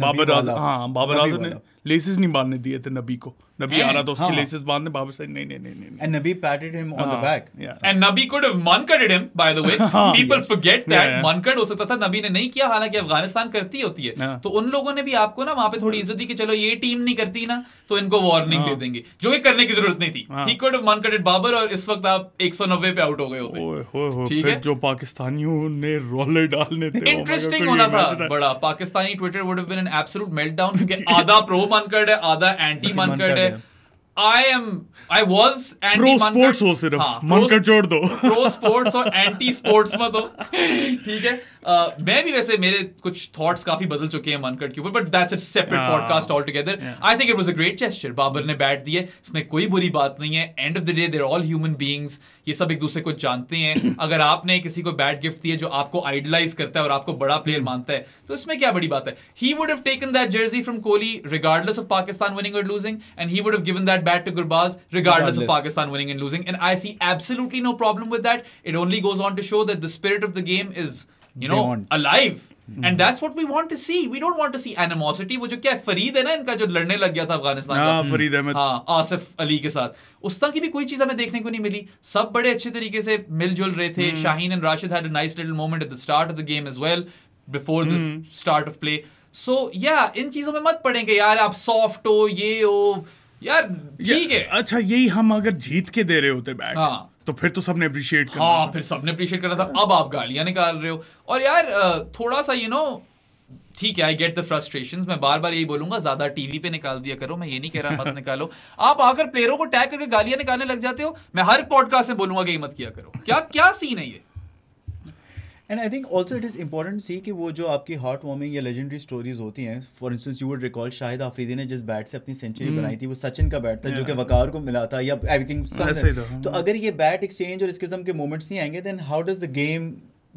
बाबर आजम हाँ बाबर आजम ने लेसिस नहीं बांधने दिए थे नबी को Nabi and, aara tha uski laces baandhne Baba said nahi nahi nahi nahi and Nabi patted him on the हाँ, back yeah and Nabi could have munkaded him by the way *laughs* हाँ, people forget that munkad ho sakta tha Nabi ne nahi kiya हालांकि अफगानिस्तान करती होती है हाँ। तो उन लोगों ने भी आपको ना वहां पे थोड़ी इज्जत दी कि चलो ये टीम नहीं करती ना तो इनको वार्निंग दे देंगे जो कि करने की जरूरत नहीं थी ही कुड मन कटेड बाबर और इस वक्त आप 190 पे आउट हो गए होते ठीक है जो पाकिस्तानियों ने रोले डालने थे इंटरेस्टिंग oh होना था बड़ा Pakistani Twitter would have been an absolute meltdown क्योंकि आधा प्रो मनकट है आधा एंटी मनकट है I am I was pro sports हो सिर्फ हाँ, मन दो प्रो *laughs* स्पोर्ट्स और एंटी स्पोर्ट्स मत हो ठीक है uh, मैं भी वैसे मेरे कुछ थॉट्स काफी बदल चुके हैं मनकट के ऊपर but that's a separate podcast all together I think it was a great gesture Babar ने बैट दिए इसमें कोई बुरी बात नहीं है end of the day they're all human beings ये सब एक दूसरे को जानते हैं *coughs* अगर आपने किसी को बैट गिफ्ट दिया जो आपको आइडलाइज करता है और आपको बड़ा प्लेयर hmm. मानता है तो इसमें क्या बड़ी बात है he would have taken that jersey from Kohli regardless of Pakistan winning और losing and he would have given that to Gurbaz, regardless, of Pakistan winning and losing. And I see absolutely no problem with that. It only goes on to show that the spirit of the game is, you know, alive. Mm-hmm. And that's what we want to see. We don't want to see animosity. Wo jo kya Farid hai na inka jo ladne lag gaya tha Afghanistan ka. Ah, Farid Ahmed. Ha, Asif Ali ke saath. Us tarah ki bhi koi cheez hame dekhne ko nahi mili. Sab bade acche tarike se mil jul rahe the. and Rashid had a nice little moment at the start of the game as well before mm the start of play. So, yeah, in cheezon mein mat padenge yaar aap soft ho ye ho यार ठीक है अच्छा यही हम अगर जीत के दे रहे होते बैट हाँ तो फिर तो सबने अप्रिशिएट करना हाँ फिर सबने अप्रिशिएट करना था अब आप गालियां निकाल रहे हो और यार थोड़ा सा यू नो ठीक है आई गेट द फ्रस्ट्रेशन मैं बार बार यही बोलूंगा ज्यादा टीवी पे निकाल दिया करो मैं ये नहीं कह रहा मत निकालो आप आकर प्लेयरों को टैग करके गालियां निकालने लग जाते हो मैं हर पॉडकास्ट से बोलूंगा कि मत किया करो क्या क्या सीन है ये and I think also it is important see कि वो जो आपकी हार्ट वार्मिंग या लेजेंडरी स्टोरीज होती हैं for instance you would recall Shahid Afridi ने जिस बैट से अपनी सेंचुरी hmm. बनाई थी वो सचिन का बैट था yeah. जो कि वकार को मिला था या आई थिंक हाँ, तो, हाँ। तो अगर ये बैट एक्सचेंज और इस किस्म के मोमेंट्स नहीं आएंगे then how does the game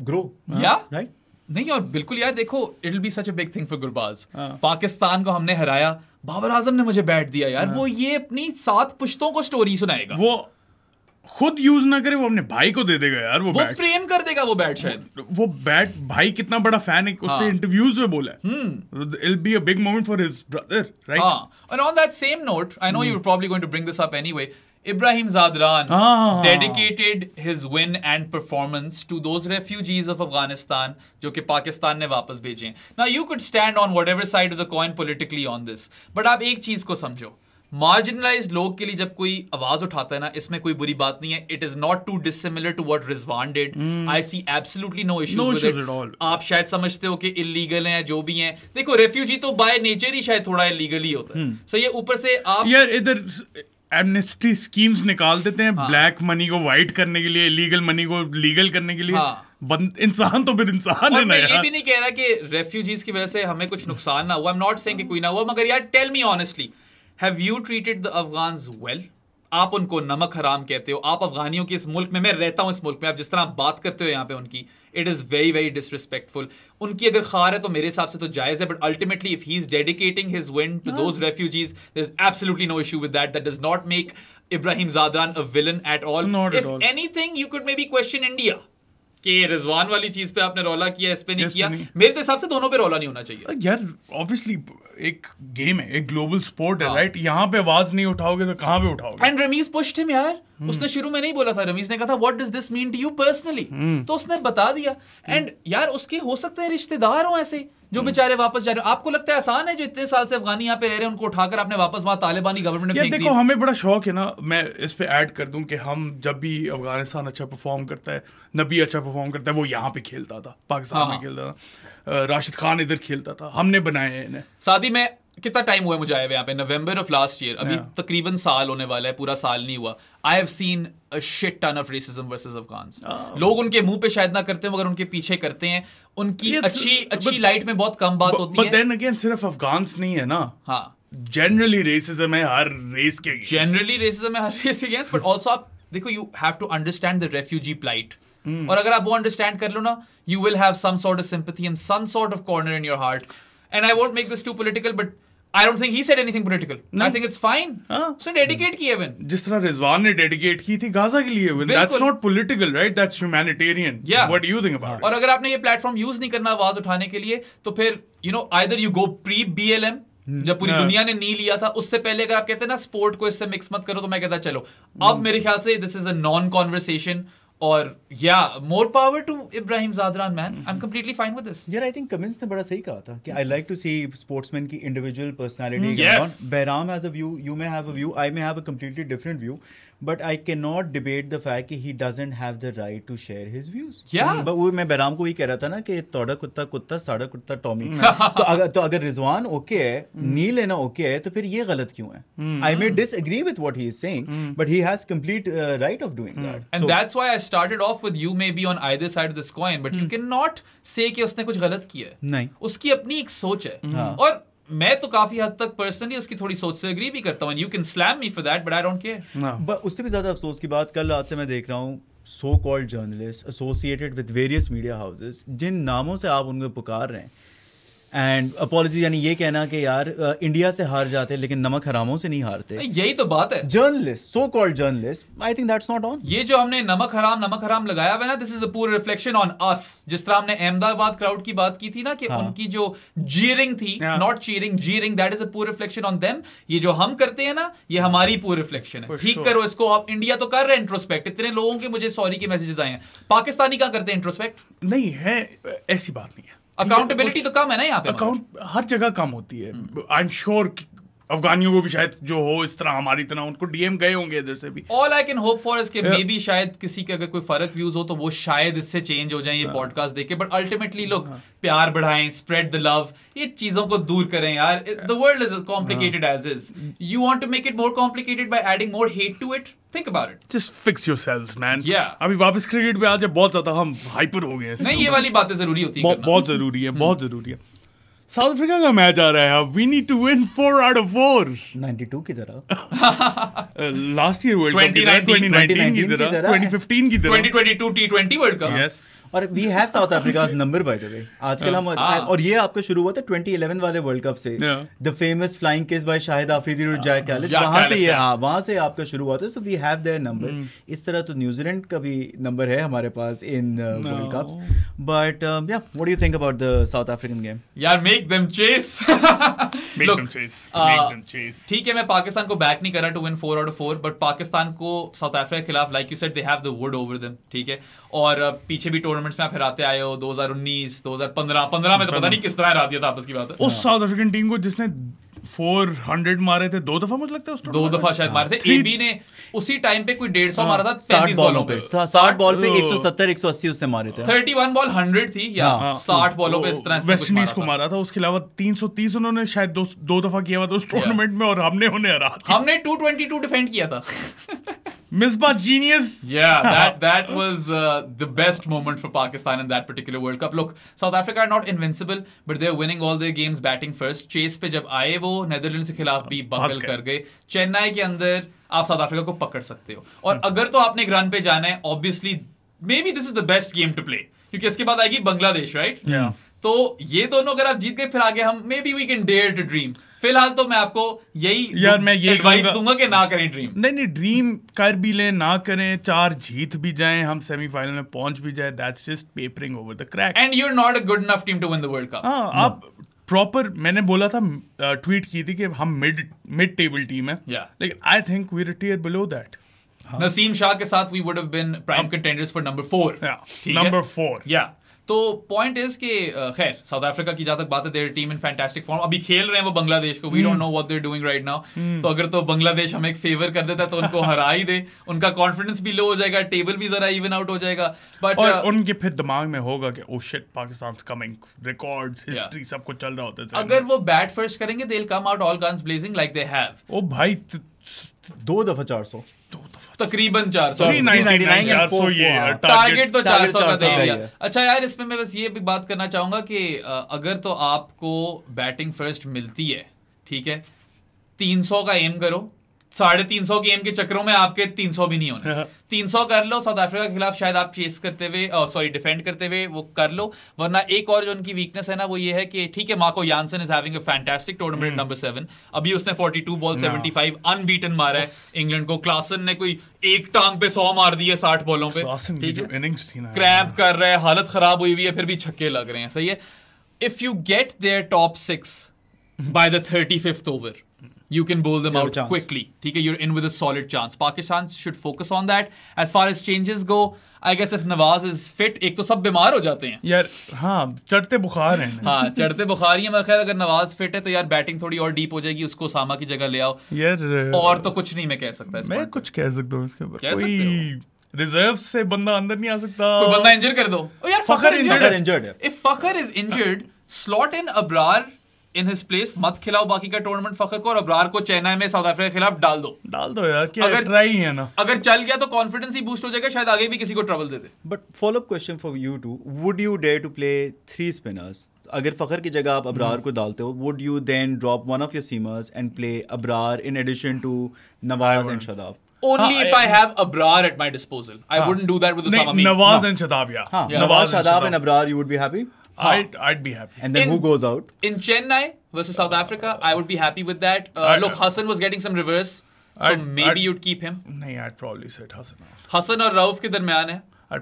grow या राइट नहीं और बिल्कुल यार देखो it will be such a big thing for Gurbaz Pakistan को हमने हराया बाबर आजम ने मुझे बैट दिया यार हाँ। वो ये अपनी सात पुश्तों को स्टोरी सुनाएगा वो खुद यूज ना करे वो अपने भाई को दे देगा यार वो, वो फ्रेम कर देगा वो बैट शायद वो बैट भाई कितना बड़ा फैन है उसने इंटरव्यूज हाँ। में बोला it be a big moment for his brother right हां and on that same note I know you are probably going to bring this up anyway Ibrahim Zadran dedicated his win and performance to to refugees of Afghanistan जो कि पाकिस्तान ने वापस भेजे हैं Now you could stand on whatever side of the coin politically on this, but आप एक चीज को समझो मार्जिनलाइज लोग के लिए जब कोई आवाज उठाता है ना इसमें कोई बुरी बात नहीं है it is not too dissimilar to what Rizwan did I see absolutely no issues आप शायद समझते हो कि इलीगल है जो भी है देखो रेफ्यूजी तो बाय नेचर ही शायद थोड़ा इलीगल ही होता है hmm. सही है ऊपर से आप यार इधर एमनेस्टी स्कीम्स निकाल देते हैं हाँ. ब्लैक मनी को व्हाइट करने के लिए इलीगल मनी को लीगल करने के लिए हाँ. इंसान तो फिर इंसान है ना ये भी नहीं कह रहा कि रेफ्यूजीज की वजह से हमें कुछ नुकसान ना हुआ आई एम नॉट सेइंग कि कोई ना हुआ मगर यार tell me honestly have you treated the Afghan well आप उनको नमक हराम कहते हो आप अफगानियों के इस मुल्क में मैं रहता हूँ इस मुल्क में आप जिस तरह बात करते हो यहाँ पे उनकी it is very very disrespectful उनकी अगर खार है तो मेरे हिसाब से तो जायज़ है but ultimately if he is dedicating his win to those refugees there is absolutely no issue with that that does not make Ibrahim Zadran a villain at all if thing you could maybe question India कि रिजवान वाली चीज पे आपने रोला किया इस पे नहीं yes, किया नहीं। मेरे तो हिसाब से दोनों पे रोला नहीं होना चाहिए यार ऑब्वियसली एक गेम है एक ग्लोबल स्पोर्ट है राइट हाँ। यहाँ पे आवाज नहीं उठाओगे तो कहाँ पे उठाओगे एंड रमीज पुष्ट हिम यार hmm. उसने शुरू में नहीं बोला था रमीज ने कहा था what does this mean to you personally तो उसने बता दिया एंड hmm. हम्म। यार उसके हो सकते हैं रिश्तेदार हो ऐसे जो हम्म। बेचारे वापस जा रहे हो आपको लगता है आसान है जो इतने साल से अफगानी यहाँ पे रह रहे हैं उनको उठाकर आपने वापस वहाँ तालिबानी गवर्नमेंट देखो हमें बड़ा शौक है ना मैं इस पर ऐड कर दूं कि हम जब भी अफगानिस्तान अच्छा परफॉर्म करता है नबी अच्छा परफॉर्म करता है वो यहाँ पे खेलता था पाकिस्तान में हाँ, हाँ। खेलता था राशिद खान इधर खेलता था हमने बनाए हैं इन्हें साथ ही कितना टाइम हुआ है मुझे आए हुए यहाँ पे नवंबर ऑफ लास्ट ईयर अभी yeah. तकरीबन साल होने वाला है पूरा साल नहीं हुआ I have seen a shit ton of racism versus Afghans लोग उनके मुंह पे शायद ना करते हैं मगर उनके पीछे करते हैं उनकी yes, अच्छी but, अच्छी लाइट में बहुत कम बात but, होती but है बट देन अगेन सिर्फ अफगान्स नहीं है ना हाँ जनरली रेसिज्म है हर रेस के जनरली रेसिज्म है हर रेस के अगेंस्ट बट ऑल्सो आप देखो you have to understand the refugee plight और अगर आप वो अंडरस्टैंड कर लो ना you will have some sort of sympathy and some sort of corner in your heart and I won't make this too political, but I don't think he said anything political I think it's fine उसने dedicate की even जिस तरह रिजवान ने dedicate की थी Gaza के लिए even that's not political right that's humanitarian या what do you think about और अगर आपने ये प्लेटफॉर्म यूज नहीं करना आवाज उठाने के लिए तो फिर you know either you go pre BLM जब पूरी हाँ। दुनिया ने नी लिया था उससे पहले अगर आप कहते हैं ना स्पोर्ट को इससे मिक्स मत करो तो मैं कहता चलो अब hmm. मेरे ख्याल से this is a non conversation और या more power to Ibrahim Zadran man I am completely fine with this यार आई थिंक कमिंस ने बड़ा सही कहा था कि I like to see sportsman की individual personality Bahram has a view you may have a view I may have a completely different view but I can not debate the fact कि he doesn't have the right to share his views क्या वो मैं बैराम को ही कह रहा था ना कि तोड़ा कुत्ता कुत्ता साड़ा कुत्ता टॉमी hmm. *laughs* तो अगर तो अगर रिजवान ओके है hmm. नील लेना ओके है तो फिर ये गलत क्यों है I may disagree with what he is saying but he has complete right of doing and that's why I started off with you may be on either side this coin but you can not say उसने कुछ गलत किया है नहीं उसकी अपनी एक सोच है हाँ। और मैं तो काफी हद तक पर्सनली उसकी थोड़ी सोच से अग्री भी करता हूँ you can slam me for that but I don't care उससे भी ज्यादा अफसोस की बात कल आज से मैं देख रहा हूँ so called journalist associated with various media houses जिन नामों से आप उनको पुकार रहे हैं एंड अपॉलॉजी यानी ये कहना कि यार इंडिया से हार जाते लेकिन नमक हरामों से नहीं हारते यही तो बात है journalist so called journalist I think that's not on ये जो हमने नमक हराम नमक हराम लगाया हुआ ना दिस इज अ पूरा रिफ्लेक्शन ऑन अस जिस तरह हमने अहमदाबाद क्राउड की बात की थी ना कि हाँ. उनकी जो जीरिंग थी not cheering jeering that is a पूरा रिफ्लेक्शन ऑन देम ये जो हम करते हैं ना ये हमारी पूरा रिफ्लेक्शन है ठीक sure. करो इसको आप इंडिया तो कर रहे हैं इंट्रोस्पेक्ट इतने लोगों के मुझे सॉरी के मैसेजेस आए हैं पाकिस्तानी क्या करते हैं इंट्रोस्पेक्ट नहीं है ऐसी बात नहीं है अकाउंटेबिलिटी तो कम है ना यहाँ पे अकाउंट हर जगह कम होती है आई एम श्योर अफगानियों को भी शायद जो हो इस तरह हमारी तरह उनको डीएम गए होंगे इधर से भी all I can hope for is के मे बी शायद किसी के अगर कोई फर्क व्यूज हो तो वो शायद इससे चेंज हो जाए ये पॉडकास्ट देख के बट अल्टीमेटली लोग प्यार बढ़ाएं स्प्रेड द लव ये चीजों को दूर करें यार the world is complicated as is you want to make it more complicated by adding more hate to it think about it just fix yourselves man अभी वापस क्रिकेट पे आ जाए बहुत ज्यादा हम हाइपर हो गए नहीं ये वाली बातें जरूरी होती है बहुत जरूरी है *laughs* बहुत जरूरी है साउथ अफ्रीका का मैच आ रहा है we need to win four out of four two की तरह last year world cup fifteen की तरह twenty twenty two T twenty world cup yes और we have South Africa's number by the way आजकल हम हाँ। और ये आपका शुरू हुआ था 2011 वाले वर्ल्ड कप से the famous flying kiss by Shahid Afridi और जैक कैलिस वहां से ये हां वहां से आपका शुरू हुआ था so we have their number इस तरह तो न्यूजीलैंड का भी नंबर है हमारे पास in world cups but yeah what do you think about the South African game यार make them chase make them chase make them chase ठीक है मैं पाकिस्तान को बैक नहीं कर रहा to win 4 out of 4 but Pakistan को साउथ अफ्रीका के खिलाफ like you said they have the wood over them ठीक है और uh, पीछे भी टोर्नामेंट टूर्नामेंट्स में आप हराते आए हो 2019 2015 15 में तो पता नहीं किस तरह हरा दिया था आपस की बात है उस हाँ। साउथ अफ्रीकन टीम को जिसने 400 मारे थे दो दफा मुझे लगता है उस दो दफा शायद मारे थे एबी ने उसी टाइम पे कोई डेढ़ सौ हाँ। मारा था साठ बॉलों पे साठ बॉल पे 170 180 उसने मारे थे 31 बॉल 100 थी या हाँ। साठ बॉलों पे इस तरह वेस्ट इंडीज को मारा था उसके अलावा 330 उन्होंने शायद दो, दफा किया हुआ था उस टूर्नामेंट में और हमने उन्हें हरा हमने 222 डिफेंड किया था *laughs* Misbah genius. Yeah, that that was uh, the best moment for Pakistan in that particular World Cup. Look, South Africa are not invincible, but they're winning all their games batting first. Chase पे जब आए वो Netherlands के खिलाफ भी buckle कर गए Chennai के अंदर आप साउथ अफ्रीका को पकड़ सकते हो और अगर तो आपने एक पे जाना है obviously maybe this is the best game to play क्योंकि इसके बाद आएगी बांग्लादेश राइट right? yeah. तो ये दोनों अगर आप जीत गए फिर आगे हम maybe we can dare to dream फिलहाल तो मैं आपको यही यार मैं ये एडवाइस दूंगा कि ना करें ड्रीम नहीं नहीं ड्रीम कर भी लें ना करें चार जीत भी जाएं हम सेमीफाइनल में पहुंच भी जाए that's just papering over the crack and you are not a good enough team to win the world cup हां आप प्रॉपर मैंने बोला था ट्वीट की थी कि हम मिड मिड टेबल टीम है लेकिन I think we are tier below that Naseem Shah के साथ we would have been prime contenders for number 4 number 4 या तो पॉइंट इज के खैर साउथ अफ्रीका की जहां तक बात है their team in fantastic form अभी खेल रहे हैं वो बांग्लादेश को we don't know what they doing right now तो अगर तो बांग्लादेश हमें एक फेवर कर देता है तो उनको हरा ही दे उनका कॉन्फिडेंस भी लो हो जाएगा टेबल भी जरा इवन आउट हो जाएगा बट और uh, उनके फिर दिमाग में होगा कि oh shit Pakistan coming records history सब कुछ चल रहा होता है अगर वो बैट फर्स्ट करेंगे they will come out all guns blazing like they have ओ भाई दो दफा चार सौ दो तकरीबन चार सौ टारगेट हाँ। तो चार सौ का सही दिया अच्छा यार इसमें मैं बस ये भी बात करना चाहूंगा कि अगर तो आपको बैटिंग फर्स्ट मिलती है ठीक है तीन सौ का एम करो साढ़े तीन सौ गेम के चक्रों में आपके तीन सौ भी नहीं होने हाँ। तीन सौ कर लो साउथ अफ्रीका के खिलाफ शायद आप चेस करते हुए सॉरी डिफेंड करते हुए वो कर लो वरना एक और जो उनकी वीकनेस है ना वो ये है कि ठीक है Marco Jansen is having a fantastic tournament number seven अभी उसने forty two ball seventy five unbeaten मारा है इंग्लैंड को क्लासन ने कोई एक टांग पे सौ मार दी है साठ बॉलों पे क्रैप हाँ। कर रहे हैं हालत खराब हुई हुई है फिर भी छक्के लग रहे हैं सही है if you get their top six by the thirty fifth over you can bowl them out chance. quickly. Okay, you're in with a solid chance. Pakistan should focus on that. As far as changes go, I guess if Nawaz is fit एक तो सब बीमार हो जाते हैं यार हाँ चढ़ते बुखार हैं *laughs* हाँ चढ़ते बुखार ही हैं खैर अगर नवाज फिट है तो यार बैटिंग थोड़ी और डीप हो जाएगी उसको सामा की जगह ले आओ यार और तो कुछ नहीं मैं कह सकता मैं कुछ कह सकता हूँ इसके ऊपर कोई रिजर्व से बंदा अंदर नहीं आ सकता कोई बंदा इंजर कर दो ओ यार Fakhar injured if Fakhar is injured slot in Abrar in his place मत खिलाओ बाकी का टूर्नामेंट फखर को और अब्रार को चेन्नई में साउथ अफ्रीका के खिलाफ डाल दो डाल दो यार क्या अगर ट्राई है ना अगर चल गया तो कॉन्फिडेंस ही बूस्ट हो जाएगा शायद आगे भी किसी को ट्रबल दे दे but follow up question for you too would you dare to play three spinners अगर फखर की जगह आप अब्रार को डालते हो would you then drop one of your seamers and play Abrar in addition to Nawaz and Shadab only ah, if I, I have Abrar at my disposal. I ah. wouldn't do that with Usama Nawaz no. and Shadab, yeah. Huh. yeah. Nawaz, Shadab and Abrar, you would be happy? I'd, I'd be happy. And then in, who goes out? In Chennai versus South Africa, I would be happy with that. Uh, look, Hassan was getting some reverse. So I'd, maybe I'd, you'd keep him. No, I'd probably say Hassan out. Hassan or Rauf के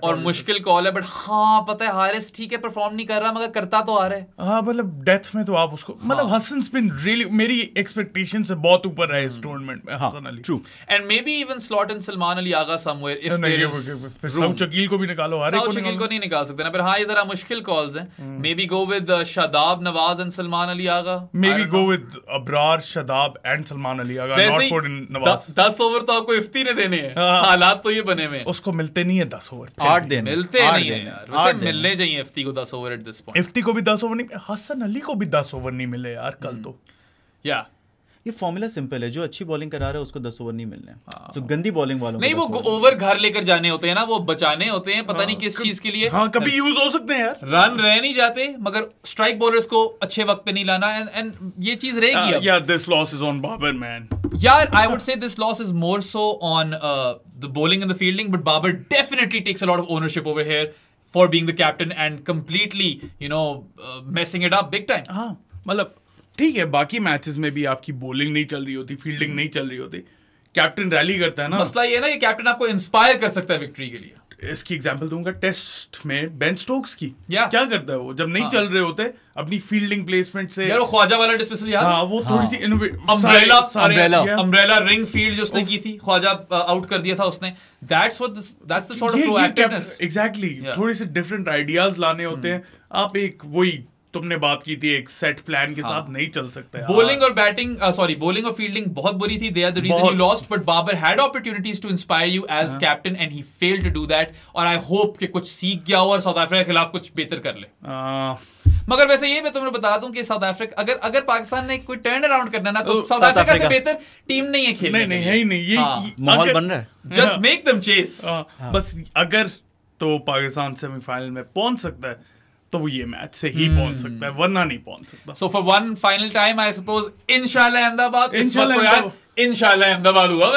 और मुश्किल call है but हाँ पता है हारिस ठीक है perform नहीं कर रहा मगर करता तो आ रहा है हाँ मतलब डेथ में तो आप उसको मतलब हसन स्पिन रियली मेरी एक्सपेक्टेशन से बहुत ऊपर है इस टूर्नामेंट hmm. में Hasan Ali true and maybe even slot and Salman Ali Agha somewhere if there is Saud Shakeel को भी निकालो हारिस को शकील को नहीं निकाल सकते ना पर हाँ ये जरा मुश्किल कॉल्स हैं maybe go with Shadab Nawaz and Salman Ali Agha maybe go with Abrar Shadab and Salman Ali Agha not for Nawaz 10 over तो आपको इफ्ती ने देने हैं हाँ। हालात तो ये बने हुए हैं उसको मिलते नहीं है 10 ओवर आठ दिन मिलते नहीं है को ओवर एट दिस पॉइंट को भी ओवर नहीं हसन अली को भी ओवर नहीं मिले यार कल हम्म। तो या ये फॉर्मूला सिंपल है जो अच्छी बॉलिंग करा रहा है उसको दस ओवर नहीं मिलने हाँ। जो गंदी बॉलिंग वालों नहीं वो ओवर घर लेकर जाने होते हैं ना वो बचाने होते हैं पता हाँ, नहीं किस चीज के लिए हाँ, कभी यूज हो सकते हैं यार रन रह नहीं जाते मगर स्ट्राइक बॉलर्स को अच्छे वक्त पे नहीं लाना एंड एंड ये चीज रहेगी हाँ, यार this loss is on Babar man यार I would say this loss is more so on the bowling and the fielding, but Babar definitely takes a lot of ownership over here for being the captain and completely, you know, uh, messing it up big time. हाँ मतलब ठीक है बाकी matches में भी आपकी bowling नहीं चल रही होती फील्डिंग नहीं चल रही होती कैप्टन रैली करता है ना मसला ये ना ये कैप्टन आपको इंस्पायर कर सकता है विक्ट्री के लिए इसकी एग्जाम्पल दूंगा टेस्ट में बेन स्टोक्स की yeah. क्या करता है वो जब नहीं हाँ. चल रहे होते अपनी फील्डिंग प्लेसमेंट से यार वो ख्वाजा वाला डिस्पेसल यार हाँ वो हाँ. थोड़ी सी umbrella umbrella umbrella ring field जो उसने की थी ख्वाजा आउट uh, कर दिया था उसने that's what that's the sort of proactiveness exactly थोड़ी सी डिफरेंट आइडियाज लाने होते हम्म। हैं आप एक वही तुमने बात की थी एक सेट प्लान के हाँ। साथ नहीं चल सकता हाँ। बोलिंग और बैटिंग सॉरी बोलिंग और फील्डिंग बहुत बुरी थी they are the reason you lost but Babar had opportunities to inspire you as captain and he failed to do that और आई होप कि कुछ सीख गया हो और साउथ अफ्रीका के खिलाफ कुछ बेहतर कर ले मगर वैसे ये मैं तुम्हें बता दूं कि साउथ अफ्रीका अगर अगर पाकिस्तान ने कोई टर्न अराउंड करना ना तो साउथ तो अफ्रीका से बेहतर टीम नहीं है खेलने नहीं नहीं, नहीं ये हाँ। माहौल बन रहा है जस्ट मेक देम चेस बस अगर तो पाकिस्तान सेमीफाइनल में पहुंच सकता है तो वो ये मैच से ही पहुंच hmm. सकता है वरना नहीं पहुंच सकता so for one final time I suppose इंशाल्लाह अहमदाबाद इंशाल्लाह अहमदाबाद हुआ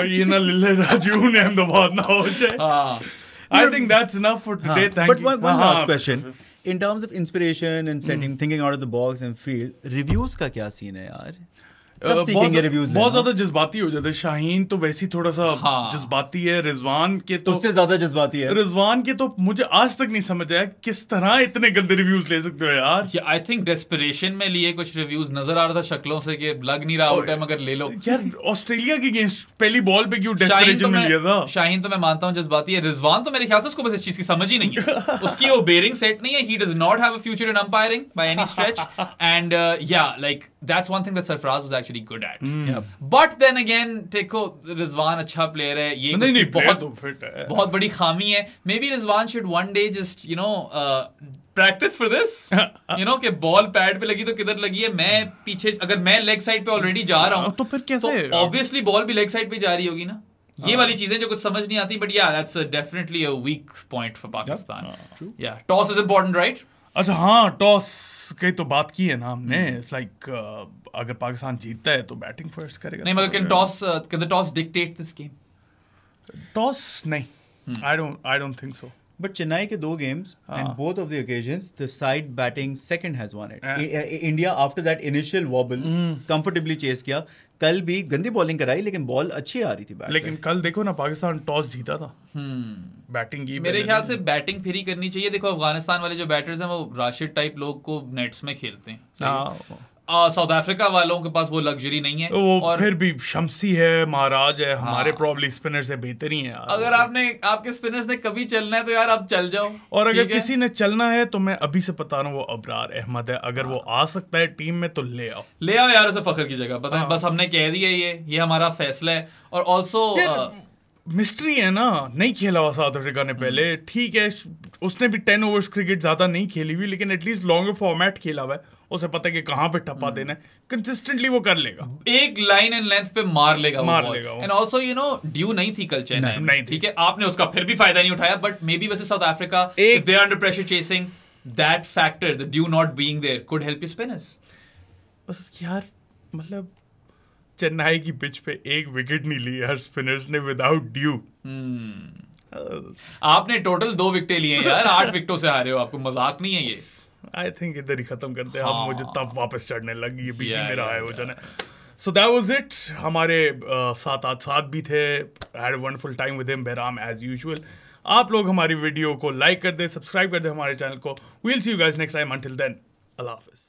भाई ये ना लिल्ले राजू ने अहमदाबाद ना हो जाए I think that's enough for today thank you but one last question terms of inspiration and and mm. Thinking out of the box and field reviews का क्या सीन है यार Uh, बहुत ज्यादा जज्बाती हो जाता है शाहीन तो वैसे ही थोड़ा सा हाँ। जज्बाती है रिजवान के तो उससे ज्यादा जज्बाती है रिजवान के तो मुझे आज तक नहीं समझ आया किस तरह इतने गंदे रिव्यूज ले सकते हो यार आई थिंक डेस्परेशन में लिए कुछ रिव्यूज नजर आ रहा था शक्लों से कि लग नहीं रहा आउट है मगर ले लो यार ऑस्ट्रेलिया के अगेंस्ट पहली बॉल पे क्यों डेस्परेशन तो में लिया था शाहीन तो मैं मानता हूँ जज्बाती है रिजवान तो मेरे ख्याल से उसको बस इस चीज की समझ ही नहीं है *laughs* उसकी वो बेरिंग सेट नहीं है he does not have a future in umpiring by any stretch and yeah like that's one thing that Sarfaraz was actually good at but then again देखो रिजवान अच्छा प्लेयर है ये नहीं, नहीं, बहुत फिट तो है। बहुत बड़ी खामी है maybe Rizwan should one day just you know practice for this you know कि बॉल पैड पे लगी तो किधर लगी है मैं पीछे अगर मैं लेग साइड पे ऑलरेडी जा रहा हूँ तो फिर तो कैसे ऑब्वियसली बॉल भी लेग साइड पे जा रही होगी ना ये हाँ। वाली चीजें जो कुछ समझ नहीं आती but yeah that's definitely a weak point for Pakistan yeah toss is important right अच्छा हाँ टॉस की तो बात की है ना हमने इट्स हम्म। लाइक uh, अगर पाकिस्तान जीतता है तो बैटिंग फर्स्ट करेगा नहीं मगर मतलब can toss can uh, the toss dictate this game toss नहीं I don't I don't think so but Chennai के दो games and both of the occasions the side batting second has won it India after that initial wobble comfortably chase किया कल भी गंदी bowling कराई लेकिन ball अच्छी आ रही थी बैट लेकिन कल देखो ना पाकिस्तान टॉस जीता था बैटिंग hmm. की मेरे ख्याल से बैटिंग फ्री करनी चाहिए देखो अफगानिस्तान वाले जो बैटर्स हैं वो राशिद टाइप लोग को नेट्स में खेलते हैं साउथ अफ्रीका वालों के पास वो लग्जरी नहीं है तो वो और फिर भी शमसी है महाराज है हमारे प्रॉब्लम हाँ। स्पिनर से बेहतर ही है अगर आपने आपके स्पिनर्स ने कभी चलना है तो यार आप चल जाओ और अगर किसी ने चलना है तो मैं अभी से बता रहा हूँ वो अबरार अहमद है अगर वो हाँ। आ सकता है टीम में तो ले आओ ले आओ यार उसे फखर की जगह बताए हाँ। बस हमने कह दिया ये ये हमारा फैसला है और ऑल्सो मिस्ट्री है ना नहीं खेला हुआ साउथ अफ्रीका ने पहले हम्म। ठीक है उसने भी टेन ओवर्स क्रिकेट ज्यादा नहीं खेली हुई लेकिन एटलीस्ट लॉन्गर फॉर्मेट खेला हुआ है उसे पता है कि कहां पे टप्पा हम्म। देना है कंसिस्टेंटली वो कर लेगा एक लाइन एंड लेंथ पे मार लेगा मार वो लेगा and also you know dew नहीं थी कल चेन्नई नहीं ठीक है आपने उसका फिर भी फायदा नहीं उठाया बट मे बी वैसे South Africa if they are under pressure chasing that factor the dew not being there could help you spinners बस यार मतलब चेन्नई की पिच पे एक विकेट नहीं ली हर स्पिनर्स ने विदाउट ड्यू हम्म। आपने टोटल दो विकेटें लिए यार आठ विकेटों *laughs* से हारे हो आपको मजाक नहीं है ये आई थिंक इधर ही खत्म करते हैं हाँ. अब मुझे हाँ। तब वापस चढ़ने लगी बीच बीटी yeah, मेरा yeah, है वो जाने सो दैट वाज इट हमारे साथ आज साथ भी थे had wonderful time with him Bahram as usual आप लोग हमारी वीडियो को लाइक कर दें सब्सक्राइब कर दें हमारे चैनल को we'll see you guys next time until then अल्लाह हाफिज़